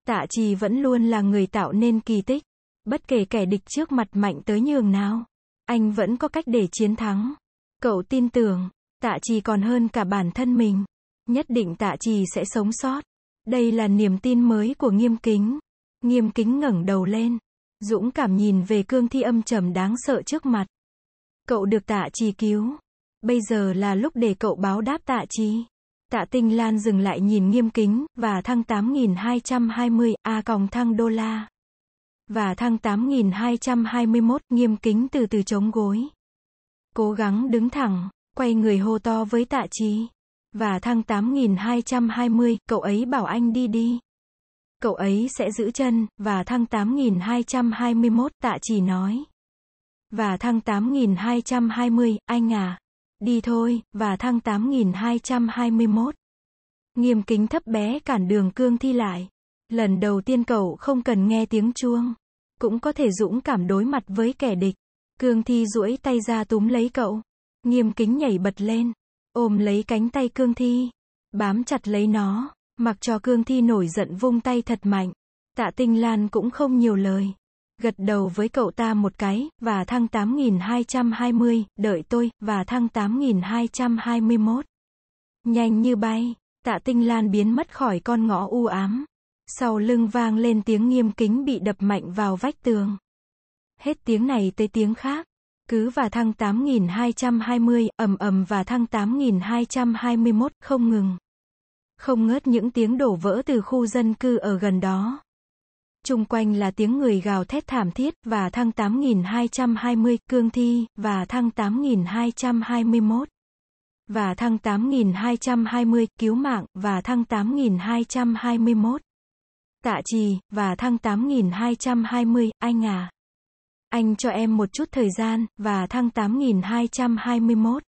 Tạ trì vẫn luôn là người tạo nên kỳ tích, bất kể kẻ địch trước mặt mạnh tới nhường nào. Anh vẫn có cách để chiến thắng. Cậu tin tưởng, tạ trì còn hơn cả bản thân mình. Nhất định tạ trì sẽ sống sót. Đây là niềm tin mới của nghiêm kính. Nghiêm kính ngẩng đầu lên. Dũng cảm nhìn về cương thi âm trầm đáng sợ trước mặt. Cậu được tạ trì cứu. Bây giờ là lúc để cậu báo đáp tạ trì. Tạ Tinh Lan dừng lại nhìn nghiêm kính, và thăng 8.220, a à còng thăng đô la và thăng 8221 nghiêm kính từ từ chống gối. Cố gắng đứng thẳng, quay người hô to với tạ trí. Và thăng 8220, cậu ấy bảo anh đi đi. Cậu ấy sẽ giữ chân, và thăng 8221, tạ chỉ nói. Và thăng 8220, anh à. Đi thôi, và thăng 8221. Nghiêm kính thấp bé cản đường cương thi lại. Lần đầu tiên cậu không cần nghe tiếng chuông, cũng có thể dũng cảm đối mặt với kẻ địch. Cương Thi duỗi tay ra túm lấy cậu, nghiêm kính nhảy bật lên, ôm lấy cánh tay Cương Thi, bám chặt lấy nó, mặc cho Cương Thi nổi giận vung tay thật mạnh. Tạ Tinh Lan cũng không nhiều lời, gật đầu với cậu ta một cái, và thăng 8220, đợi tôi, và thăng 8221. Nhanh như bay, Tạ Tinh Lan biến mất khỏi con ngõ u ám. Sau lưng vang lên tiếng nghiêm kính bị đập mạnh vào vách tường. Hết tiếng này tới tiếng khác. Cứ và thăng 8220, ầm ầm và thăng 8221, không ngừng. Không ngớt những tiếng đổ vỡ từ khu dân cư ở gần đó. Trung quanh là tiếng người gào thét thảm thiết, và thăng 8220, cương thi, và thăng 8221 và thăng 8220, cứu mạng, và thăng 8221 tạ trì, và thăng 8220, anh à. Anh cho em một chút thời gian, và thăng 8221.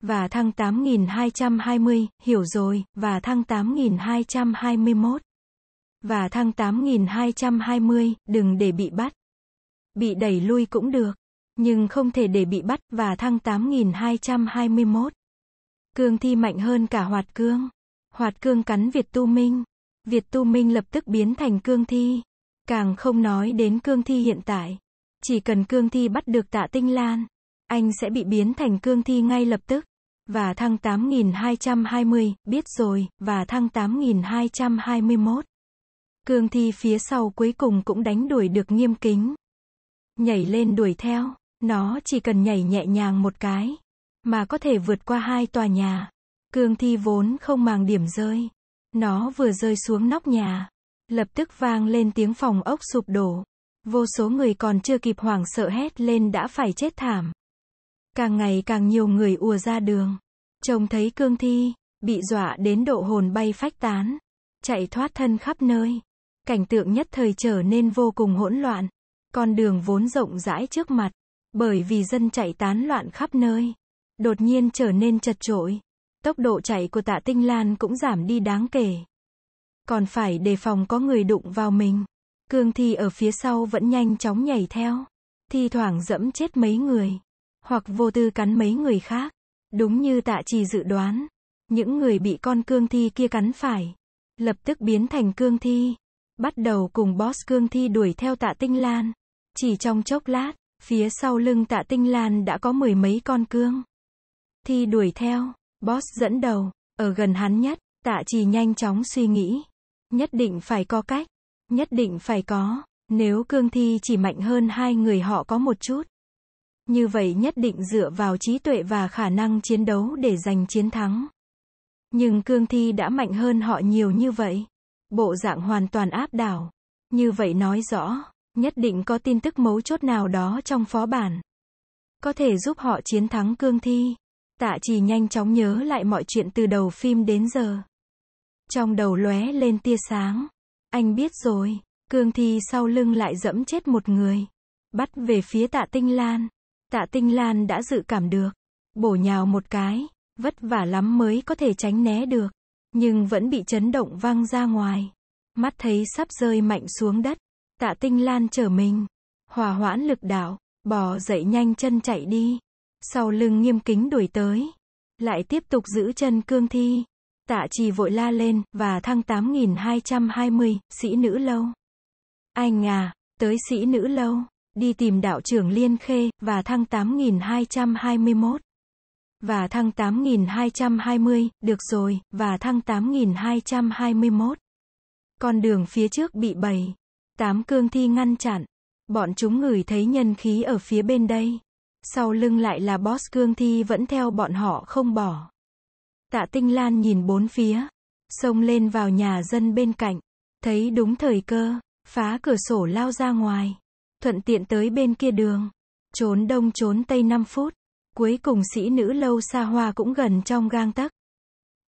Và thăng 8220, hiểu rồi, và thăng 8221. Và thăng 8220, đừng để bị bắt. Bị đẩy lui cũng được, nhưng không thể để bị bắt, và thăng 8221. Cương thi mạnh hơn cả hoạt cương. Hoạt cương cắn Việt Tu Minh. Việt Tu Minh lập tức biến thành cương thi. Càng không nói đến cương thi hiện tại. Chỉ cần cương thi bắt được tạ tinh lan, anh sẽ bị biến thành cương thi ngay lập tức. Và thăng 8220, biết rồi, và thăng 8221. Cương thi phía sau cuối cùng cũng đánh đuổi được nghiêm kính. Nhảy lên đuổi theo, nó chỉ cần nhảy nhẹ nhàng một cái, mà có thể vượt qua hai tòa nhà. Cương thi vốn không màng điểm rơi. Nó vừa rơi xuống nóc nhà. Lập tức vang lên tiếng phòng ốc sụp đổ. Vô số người còn chưa kịp hoảng sợ hét lên đã phải chết thảm. Càng ngày càng nhiều người ùa ra đường. Trông thấy cương thi, bị dọa đến độ hồn bay phách tán. Chạy thoát thân khắp nơi. Cảnh tượng nhất thời trở nên vô cùng hỗn loạn. Con đường vốn rộng rãi trước mặt. Bởi vì dân chạy tán loạn khắp nơi. Đột nhiên trở nên chật trội. Tốc độ chạy của tạ Tinh Lan cũng giảm đi đáng kể. Còn phải đề phòng có người đụng vào mình. Cương Thi ở phía sau vẫn nhanh chóng nhảy theo. Thi thoảng dẫm chết mấy người. Hoặc vô tư cắn mấy người khác. Đúng như tạ trì dự đoán. Những người bị con Cương Thi kia cắn phải. Lập tức biến thành Cương Thi. Bắt đầu cùng boss Cương Thi đuổi theo tạ Tinh Lan. Chỉ trong chốc lát, phía sau lưng tạ Tinh Lan đã có mười mấy con cương. Thi đuổi theo, Boss dẫn đầu, ở gần hắn nhất, tạ trì nhanh chóng suy nghĩ. Nhất định phải có cách, nhất định phải có, nếu cương thi chỉ mạnh hơn hai người họ có một chút. Như vậy nhất định dựa vào trí tuệ và khả năng chiến đấu để giành chiến thắng. Nhưng cương thi đã mạnh hơn họ nhiều như vậy. Bộ dạng hoàn toàn áp đảo. Như vậy nói rõ, nhất định có tin tức mấu chốt nào đó trong phó bản. Có thể giúp họ chiến thắng cương thi. Tạ chỉ nhanh chóng nhớ lại mọi chuyện từ đầu phim đến giờ. Trong đầu lóe lên tia sáng. Anh biết rồi, cương thi sau lưng lại dẫm chết một người. Bắt về phía tạ tinh lan. Tạ tinh lan đã dự cảm được. Bổ nhào một cái, vất vả lắm mới có thể tránh né được. Nhưng vẫn bị chấn động văng ra ngoài. Mắt thấy sắp rơi mạnh xuống đất. Tạ tinh lan trở mình. Hòa hoãn lực đạo, bò dậy nhanh chân chạy đi sau lưng nghiêm kính đuổi tới. Lại tiếp tục giữ chân cương thi. Tạ trì vội la lên, và thăng 8220, sĩ nữ lâu. Anh à, tới sĩ nữ lâu, đi tìm đạo trưởng Liên Khê, và thăng 8221. Và thăng 8220, được rồi, và thăng 8221. Con đường phía trước bị bầy. Tám cương thi ngăn chặn. Bọn chúng ngửi thấy nhân khí ở phía bên đây sau lưng lại là boss cương thi vẫn theo bọn họ không bỏ. Tạ Tinh Lan nhìn bốn phía, xông lên vào nhà dân bên cạnh, thấy đúng thời cơ, phá cửa sổ lao ra ngoài, thuận tiện tới bên kia đường, trốn đông trốn tây 5 phút, cuối cùng sĩ nữ lâu xa hoa cũng gần trong gang tấc.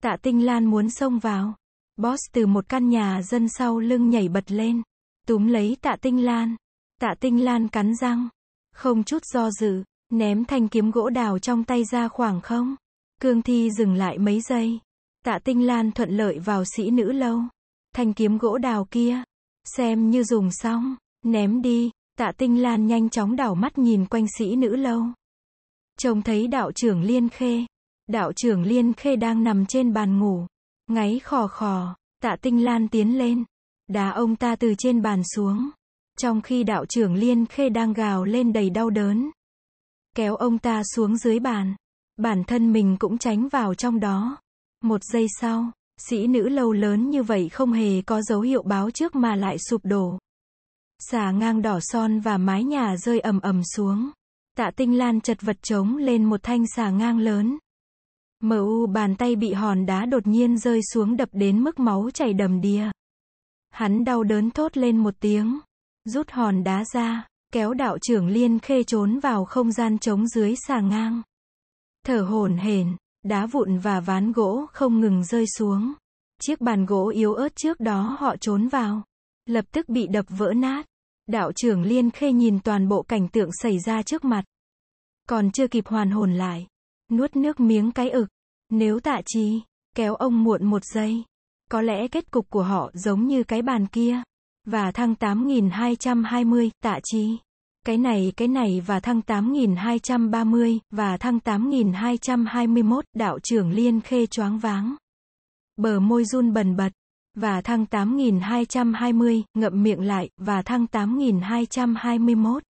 Tạ Tinh Lan muốn xông vào, boss từ một căn nhà dân sau lưng nhảy bật lên, túm lấy Tạ Tinh Lan, Tạ Tinh Lan cắn răng, không chút do dự, Ném thanh kiếm gỗ đào trong tay ra khoảng không. Cương thi dừng lại mấy giây. Tạ tinh lan thuận lợi vào sĩ nữ lâu. Thanh kiếm gỗ đào kia. Xem như dùng xong. Ném đi. Tạ tinh lan nhanh chóng đảo mắt nhìn quanh sĩ nữ lâu. Trông thấy đạo trưởng liên khê. Đạo trưởng liên khê đang nằm trên bàn ngủ. Ngáy khò khò. Tạ tinh lan tiến lên. Đá ông ta từ trên bàn xuống. Trong khi đạo trưởng liên khê đang gào lên đầy đau đớn kéo ông ta xuống dưới bàn. Bản thân mình cũng tránh vào trong đó. Một giây sau, sĩ nữ lâu lớn như vậy không hề có dấu hiệu báo trước mà lại sụp đổ. Xà ngang đỏ son và mái nhà rơi ầm ầm xuống. Tạ Tinh Lan chật vật trống lên một thanh xà ngang lớn. u bàn tay bị hòn đá đột nhiên rơi xuống đập đến mức máu chảy đầm đìa. Hắn đau đớn thốt lên một tiếng, rút hòn đá ra, kéo đạo trưởng liên khê trốn vào không gian trống dưới xà ngang. Thở hổn hển, đá vụn và ván gỗ không ngừng rơi xuống. Chiếc bàn gỗ yếu ớt trước đó họ trốn vào, lập tức bị đập vỡ nát. Đạo trưởng liên khê nhìn toàn bộ cảnh tượng xảy ra trước mặt. Còn chưa kịp hoàn hồn lại, nuốt nước miếng cái ực. Nếu tạ trí, kéo ông muộn một giây, có lẽ kết cục của họ giống như cái bàn kia. Và thăng 8220, tạ chi. Cái này cái này và thăng 8230, và thăng 8221, đạo trưởng liên khê choáng váng. Bờ môi run bần bật. Và thăng 8220, ngậm miệng lại, và thăng 8221.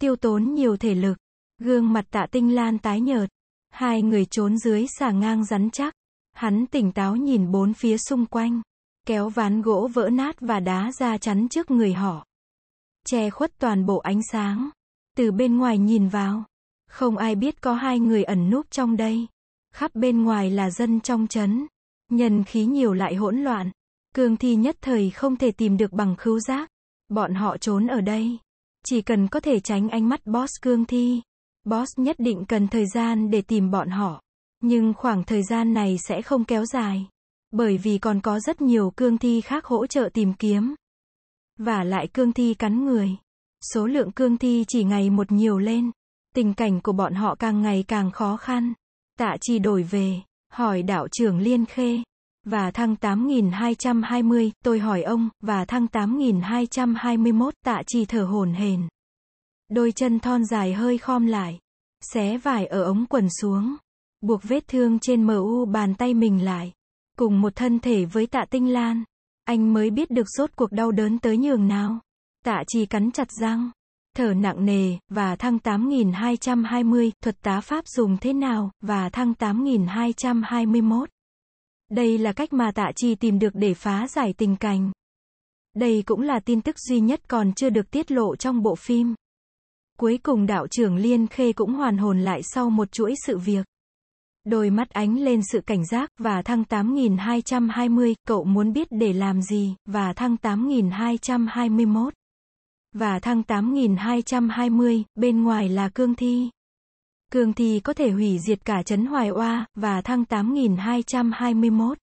Tiêu tốn nhiều thể lực. Gương mặt tạ tinh lan tái nhợt. Hai người trốn dưới xà ngang rắn chắc. Hắn tỉnh táo nhìn bốn phía xung quanh kéo ván gỗ vỡ nát và đá ra chắn trước người họ. Che khuất toàn bộ ánh sáng. Từ bên ngoài nhìn vào, không ai biết có hai người ẩn núp trong đây. Khắp bên ngoài là dân trong trấn. Nhân khí nhiều lại hỗn loạn. Cương thi nhất thời không thể tìm được bằng khứu giác. Bọn họ trốn ở đây. Chỉ cần có thể tránh ánh mắt boss cương thi. Boss nhất định cần thời gian để tìm bọn họ. Nhưng khoảng thời gian này sẽ không kéo dài. Bởi vì còn có rất nhiều cương thi khác hỗ trợ tìm kiếm. Và lại cương thi cắn người. Số lượng cương thi chỉ ngày một nhiều lên. Tình cảnh của bọn họ càng ngày càng khó khăn. Tạ chi đổi về, hỏi đạo trưởng Liên Khê. Và thăng 8220, tôi hỏi ông, và thăng 8221, tạ chi thở hồn hền. Đôi chân thon dài hơi khom lại. Xé vải ở ống quần xuống. Buộc vết thương trên mu bàn tay mình lại. Cùng một thân thể với tạ tinh lan, anh mới biết được sốt cuộc đau đớn tới nhường nào. Tạ chỉ cắn chặt răng, thở nặng nề, và thăng 8.220 thuật tá pháp dùng thế nào, và thăng 8.221. Đây là cách mà tạ chi tìm được để phá giải tình cảnh. Đây cũng là tin tức duy nhất còn chưa được tiết lộ trong bộ phim. Cuối cùng đạo trưởng Liên Khê cũng hoàn hồn lại sau một chuỗi sự việc. Đôi mắt ánh lên sự cảnh giác, và thăng 8220, cậu muốn biết để làm gì, và thăng 8221. Và thăng 8220, bên ngoài là cương thi. Cương thi có thể hủy diệt cả chấn hoài oa, và thăng 8221.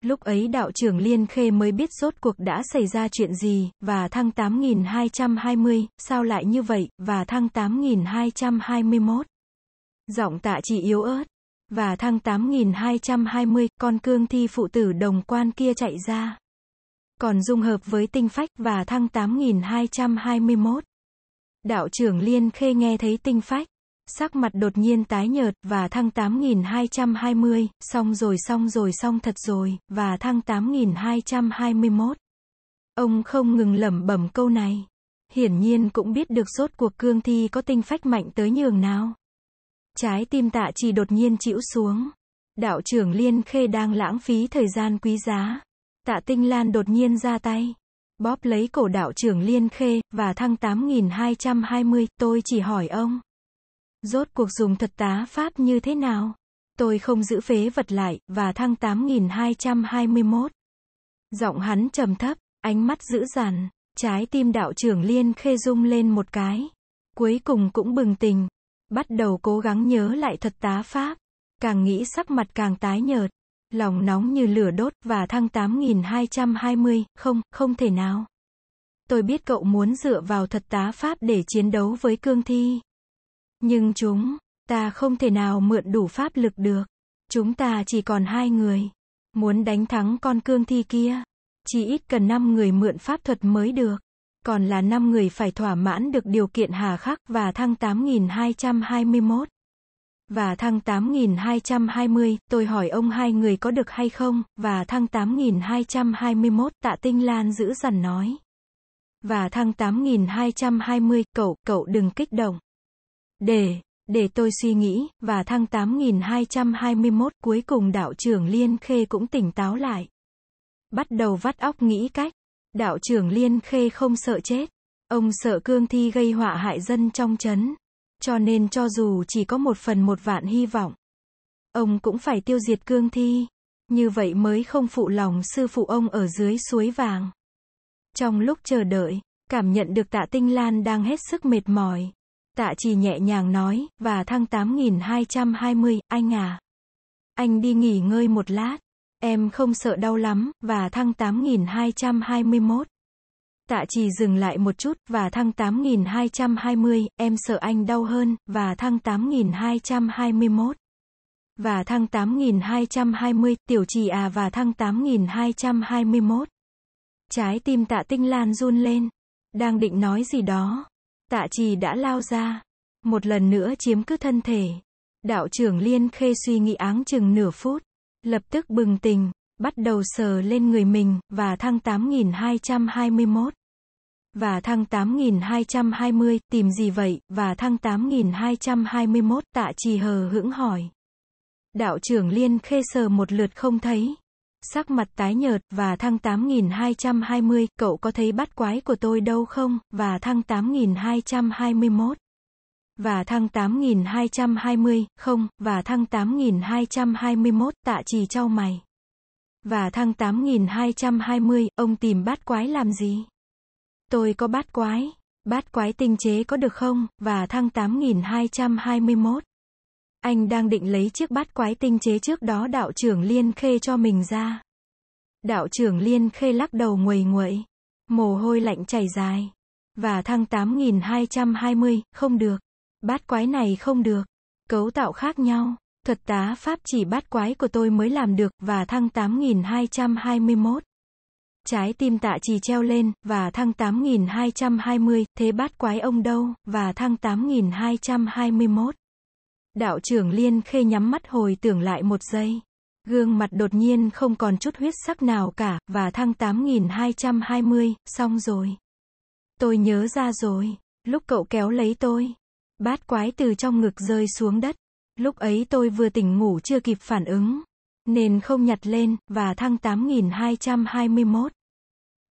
Lúc ấy đạo trưởng Liên Khê mới biết rốt cuộc đã xảy ra chuyện gì, và thăng 8220, sao lại như vậy, và thăng 8221. Giọng tạ chỉ yếu ớt, và thăng 8220, con cương thi phụ tử đồng quan kia chạy ra. Còn dung hợp với tinh phách và thăng 8221. Đạo trưởng Liên Khê nghe thấy tinh phách. Sắc mặt đột nhiên tái nhợt, và thăng 8220, xong rồi xong rồi xong thật rồi, và thăng 8221. Ông không ngừng lẩm bẩm câu này. Hiển nhiên cũng biết được rốt cuộc cương thi có tinh phách mạnh tới nhường nào. Trái tim tạ chỉ đột nhiên chịu xuống. Đạo trưởng Liên Khê đang lãng phí thời gian quý giá. Tạ Tinh Lan đột nhiên ra tay. Bóp lấy cổ đạo trưởng Liên Khê, và thăng 8220, tôi chỉ hỏi ông. Rốt cuộc dùng thật tá pháp như thế nào? Tôi không giữ phế vật lại, và thăng 8221. Giọng hắn trầm thấp, ánh mắt dữ dằn, trái tim đạo trưởng Liên Khê rung lên một cái. Cuối cùng cũng bừng tình, Bắt đầu cố gắng nhớ lại thật tá pháp. Càng nghĩ sắc mặt càng tái nhợt. Lòng nóng như lửa đốt và thăng 8220, không, không thể nào. Tôi biết cậu muốn dựa vào thật tá pháp để chiến đấu với cương thi. Nhưng chúng, ta không thể nào mượn đủ pháp lực được. Chúng ta chỉ còn hai người. Muốn đánh thắng con cương thi kia, chỉ ít cần năm người mượn pháp thuật mới được còn là 5 người phải thỏa mãn được điều kiện hà khắc và thăng 8221 và thăng 8220, tôi hỏi ông hai người có được hay không, và thăng 8221, tạ tinh lan giữ dằn nói. Và thăng 8220, cậu, cậu đừng kích động. Để, để tôi suy nghĩ, và thăng 8221, cuối cùng đạo trưởng Liên Khê cũng tỉnh táo lại. Bắt đầu vắt óc nghĩ cách. Đạo trưởng Liên Khê không sợ chết. Ông sợ cương thi gây họa hại dân trong chấn. Cho nên cho dù chỉ có một phần một vạn hy vọng, ông cũng phải tiêu diệt cương thi. Như vậy mới không phụ lòng sư phụ ông ở dưới suối vàng. Trong lúc chờ đợi, cảm nhận được tạ tinh lan đang hết sức mệt mỏi. Tạ chỉ nhẹ nhàng nói, và thăng 8220, anh à. Anh đi nghỉ ngơi một lát. Em không sợ đau lắm, và thăng 8221. Tạ trì dừng lại một chút, và thăng 8220, em sợ anh đau hơn, và thăng 8221. Và thăng 8220, tiểu trì à và thăng 8221. Trái tim tạ tinh lan run lên. Đang định nói gì đó. Tạ trì đã lao ra. Một lần nữa chiếm cứ thân thể. Đạo trưởng Liên Khê suy nghĩ áng chừng nửa phút lập tức bừng tỉnh, bắt đầu sờ lên người mình, và thăng 8221. Và thăng 8220, tìm gì vậy, và thăng 8221, tạ trì hờ hững hỏi. Đạo trưởng liên khê sờ một lượt không thấy. Sắc mặt tái nhợt, và thăng 8220, cậu có thấy bắt quái của tôi đâu không, và thăng 8221 và thăng 8220, không, và thăng 8221, tạ trì trao mày. Và thăng 8220, ông tìm bát quái làm gì? Tôi có bát quái. Bát quái tinh chế có được không? Và thăng 8221. Anh đang định lấy chiếc bát quái tinh chế trước đó đạo trưởng Liên Khê cho mình ra. Đạo trưởng Liên Khê lắc đầu nguầy nguậy. Mồ hôi lạnh chảy dài. Và thăng 8220, không được bát quái này không được. Cấu tạo khác nhau, thuật tá pháp chỉ bát quái của tôi mới làm được, và thăng 8221. Trái tim tạ trì treo lên, và thăng 8220, thế bát quái ông đâu, và thăng 8221. Đạo trưởng Liên Khê nhắm mắt hồi tưởng lại một giây. Gương mặt đột nhiên không còn chút huyết sắc nào cả, và thăng 8220, xong rồi. Tôi nhớ ra rồi, lúc cậu kéo lấy tôi, Bát quái từ trong ngực rơi xuống đất. Lúc ấy tôi vừa tỉnh ngủ chưa kịp phản ứng. Nên không nhặt lên, và thăng 8221.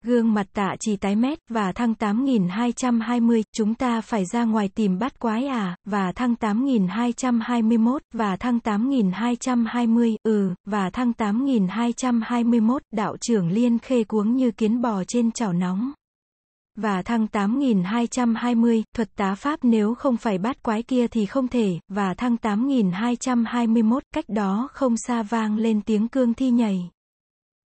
Gương mặt tạ chỉ tái mét, và thăng 8220, chúng ta phải ra ngoài tìm bát quái à, và thăng 8221, và thăng 8220, ừ, và thăng 8221, đạo trưởng liên khê cuống như kiến bò trên chảo nóng. Và thăng 8220, thuật tá pháp nếu không phải bát quái kia thì không thể, và thăng 8221, cách đó không xa vang lên tiếng cương thi nhảy.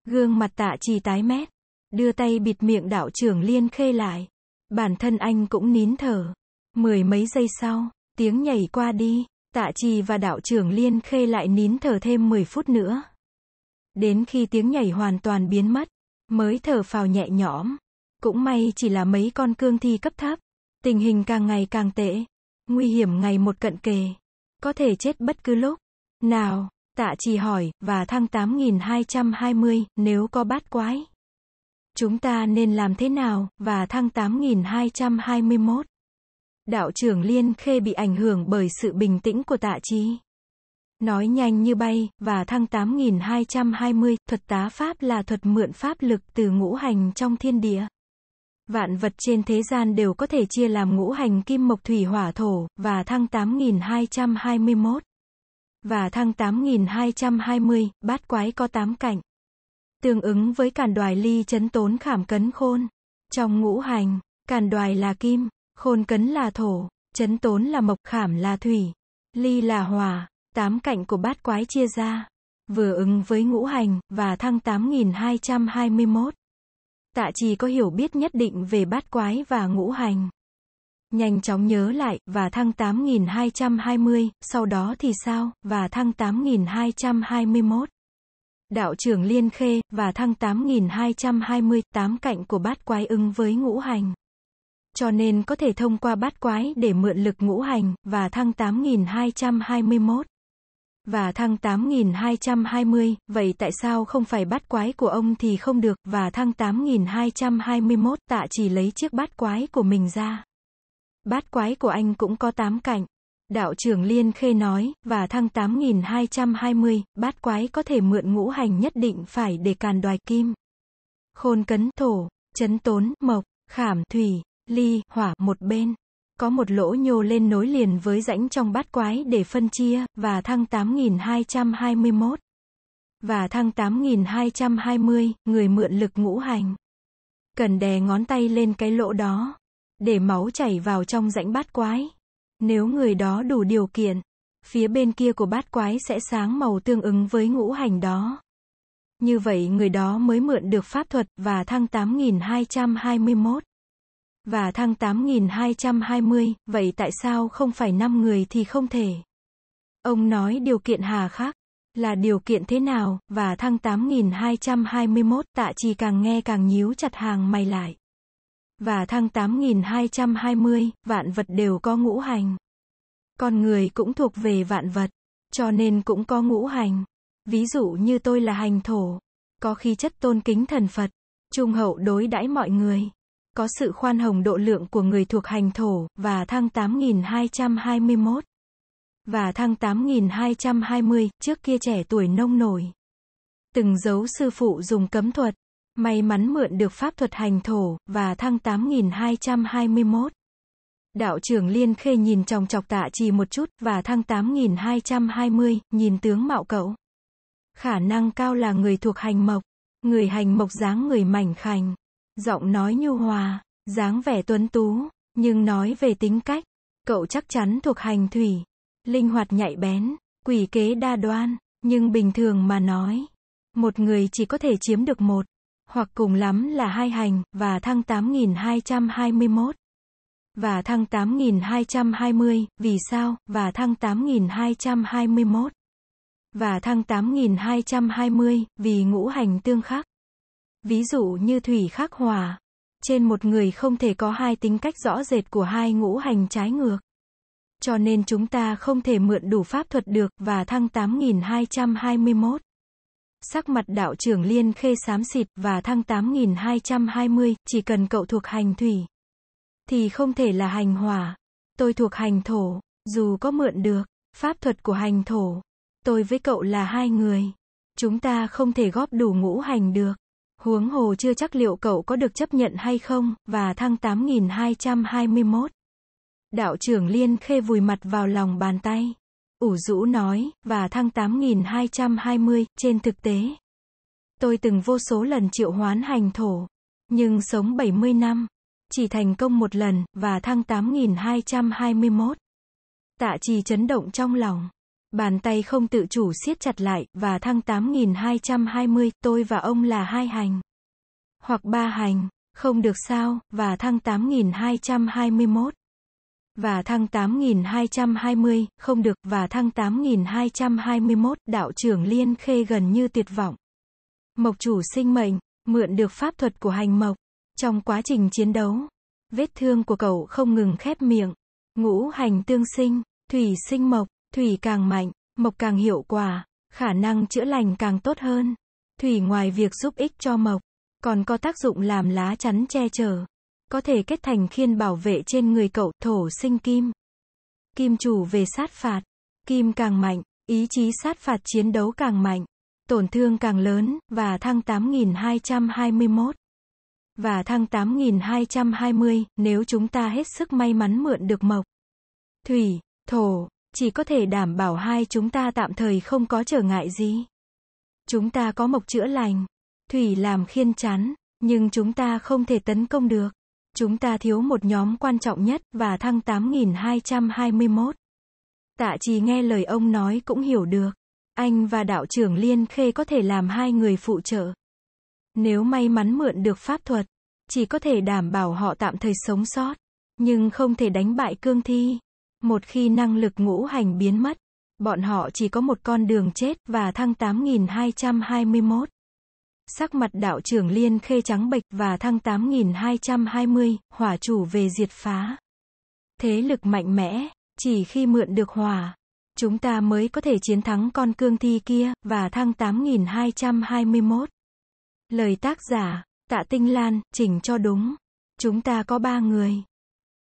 Gương mặt tạ trì tái mét, đưa tay bịt miệng đạo trưởng liên khê lại. Bản thân anh cũng nín thở. Mười mấy giây sau, tiếng nhảy qua đi, tạ trì và đạo trưởng liên khê lại nín thở thêm 10 phút nữa. Đến khi tiếng nhảy hoàn toàn biến mất, mới thở phào nhẹ nhõm. Cũng may chỉ là mấy con cương thi cấp thấp Tình hình càng ngày càng tệ. Nguy hiểm ngày một cận kề. Có thể chết bất cứ lúc. Nào, tạ chỉ hỏi, và thăng 8220, nếu có bát quái. Chúng ta nên làm thế nào, và thăng 8221. Đạo trưởng Liên Khê bị ảnh hưởng bởi sự bình tĩnh của tạ trí. Nói nhanh như bay, và thăng 8220, thuật tá pháp là thuật mượn pháp lực từ ngũ hành trong thiên địa. Vạn vật trên thế gian đều có thể chia làm ngũ hành kim mộc thủy hỏa thổ, và thăng 8221. Và thăng 8220, bát quái có 8 cạnh. Tương ứng với càn đoài ly chấn tốn khảm cấn khôn. Trong ngũ hành, càn đoài là kim, khôn cấn là thổ, chấn tốn là mộc khảm là thủy, ly là hỏa, tám cạnh của bát quái chia ra, vừa ứng với ngũ hành, và thăng 8221 tạ trì có hiểu biết nhất định về bát quái và ngũ hành. Nhanh chóng nhớ lại, và thăng 8.220, sau đó thì sao, và thăng 8.221. Đạo trưởng Liên Khê, và thăng 8220, tám cạnh của bát quái ứng với ngũ hành. Cho nên có thể thông qua bát quái để mượn lực ngũ hành, và thăng 8.221 và thăng 8220, vậy tại sao không phải bát quái của ông thì không được, và thăng 8221 tạ chỉ lấy chiếc bát quái của mình ra. Bát quái của anh cũng có 8 cạnh. Đạo trưởng Liên Khê nói, và thăng 8220, bát quái có thể mượn ngũ hành nhất định phải để càn đoài kim. Khôn cấn thổ, chấn tốn, mộc, khảm, thủy, ly, hỏa, một bên có một lỗ nhô lên nối liền với rãnh trong bát quái để phân chia, và thăng 8.221 Và thăng 8.220 người mượn lực ngũ hành. Cần đè ngón tay lên cái lỗ đó, để máu chảy vào trong rãnh bát quái. Nếu người đó đủ điều kiện, phía bên kia của bát quái sẽ sáng màu tương ứng với ngũ hành đó. Như vậy người đó mới mượn được pháp thuật và thăng 8221 và thăng 8.220, vậy tại sao không phải 5 người thì không thể? Ông nói điều kiện hà khắc là điều kiện thế nào, và thăng 8.221 tạ chỉ càng nghe càng nhíu chặt hàng mày lại. Và thăng 8.220, vạn vật đều có ngũ hành. Con người cũng thuộc về vạn vật, cho nên cũng có ngũ hành. Ví dụ như tôi là hành thổ, có khí chất tôn kính thần Phật, trung hậu đối đãi mọi người có sự khoan hồng độ lượng của người thuộc hành thổ, và thăng 8221 và thăng 8220, trước kia trẻ tuổi nông nổi. Từng giấu sư phụ dùng cấm thuật, may mắn mượn được pháp thuật hành thổ, và thăng 8221. Đạo trưởng Liên Khê nhìn chòng chọc tạ trì một chút, và thăng 8220, nhìn tướng mạo cậu. Khả năng cao là người thuộc hành mộc, người hành mộc dáng người mảnh khảnh, giọng nói nhu hòa, dáng vẻ tuấn tú, nhưng nói về tính cách, cậu chắc chắn thuộc hành thủy, linh hoạt nhạy bén, quỷ kế đa đoan, nhưng bình thường mà nói, một người chỉ có thể chiếm được một, hoặc cùng lắm là hai hành, và thăng 8221 và thăng 8220, vì sao, và thăng 8221 và thăng 8220, vì ngũ hành tương khắc. Ví dụ như thủy khắc hòa. Trên một người không thể có hai tính cách rõ rệt của hai ngũ hành trái ngược. Cho nên chúng ta không thể mượn đủ pháp thuật được và thăng 8221. Sắc mặt đạo trưởng Liên Khê xám xịt và thăng 8220, chỉ cần cậu thuộc hành thủy thì không thể là hành hỏa. Tôi thuộc hành thổ, dù có mượn được pháp thuật của hành thổ, tôi với cậu là hai người. Chúng ta không thể góp đủ ngũ hành được huống hồ chưa chắc liệu cậu có được chấp nhận hay không, và thăng 8221. Đạo trưởng Liên Khê vùi mặt vào lòng bàn tay. Ủ rũ nói, và thăng 8220, trên thực tế. Tôi từng vô số lần triệu hoán hành thổ, nhưng sống 70 năm, chỉ thành công một lần, và thăng 8221. Tạ trì chấn động trong lòng. Bàn tay không tự chủ siết chặt lại, và thăng 8220, tôi và ông là hai hành. Hoặc ba hành, không được sao, và thăng 8221. Và thăng 8220, không được, và thăng 8221, đạo trưởng Liên Khê gần như tuyệt vọng. Mộc chủ sinh mệnh, mượn được pháp thuật của hành mộc. Trong quá trình chiến đấu, vết thương của cậu không ngừng khép miệng. Ngũ hành tương sinh, thủy sinh mộc, Thủy càng mạnh, mộc càng hiệu quả, khả năng chữa lành càng tốt hơn. Thủy ngoài việc giúp ích cho mộc, còn có tác dụng làm lá chắn che chở. Có thể kết thành khiên bảo vệ trên người cậu thổ sinh kim. Kim chủ về sát phạt. Kim càng mạnh, ý chí sát phạt chiến đấu càng mạnh, tổn thương càng lớn, và thăng 8221 và thăng 8220 nếu chúng ta hết sức may mắn mượn được mộc, thủy, thổ, chỉ có thể đảm bảo hai chúng ta tạm thời không có trở ngại gì. Chúng ta có mộc chữa lành, thủy làm khiên chắn, nhưng chúng ta không thể tấn công được. Chúng ta thiếu một nhóm quan trọng nhất và thăng 8221. Tạ trì nghe lời ông nói cũng hiểu được. Anh và đạo trưởng Liên Khê có thể làm hai người phụ trợ. Nếu may mắn mượn được pháp thuật, chỉ có thể đảm bảo họ tạm thời sống sót, nhưng không thể đánh bại cương thi. Một khi năng lực ngũ hành biến mất, bọn họ chỉ có một con đường chết và thăng 8221. Sắc mặt đạo trưởng Liên Khê trắng bệch và thăng 8220, hỏa chủ về diệt phá. Thế lực mạnh mẽ, chỉ khi mượn được hỏa, chúng ta mới có thể chiến thắng con cương thi kia, và thăng 8221. Lời tác giả, tạ tinh lan, chỉnh cho đúng. Chúng ta có ba người.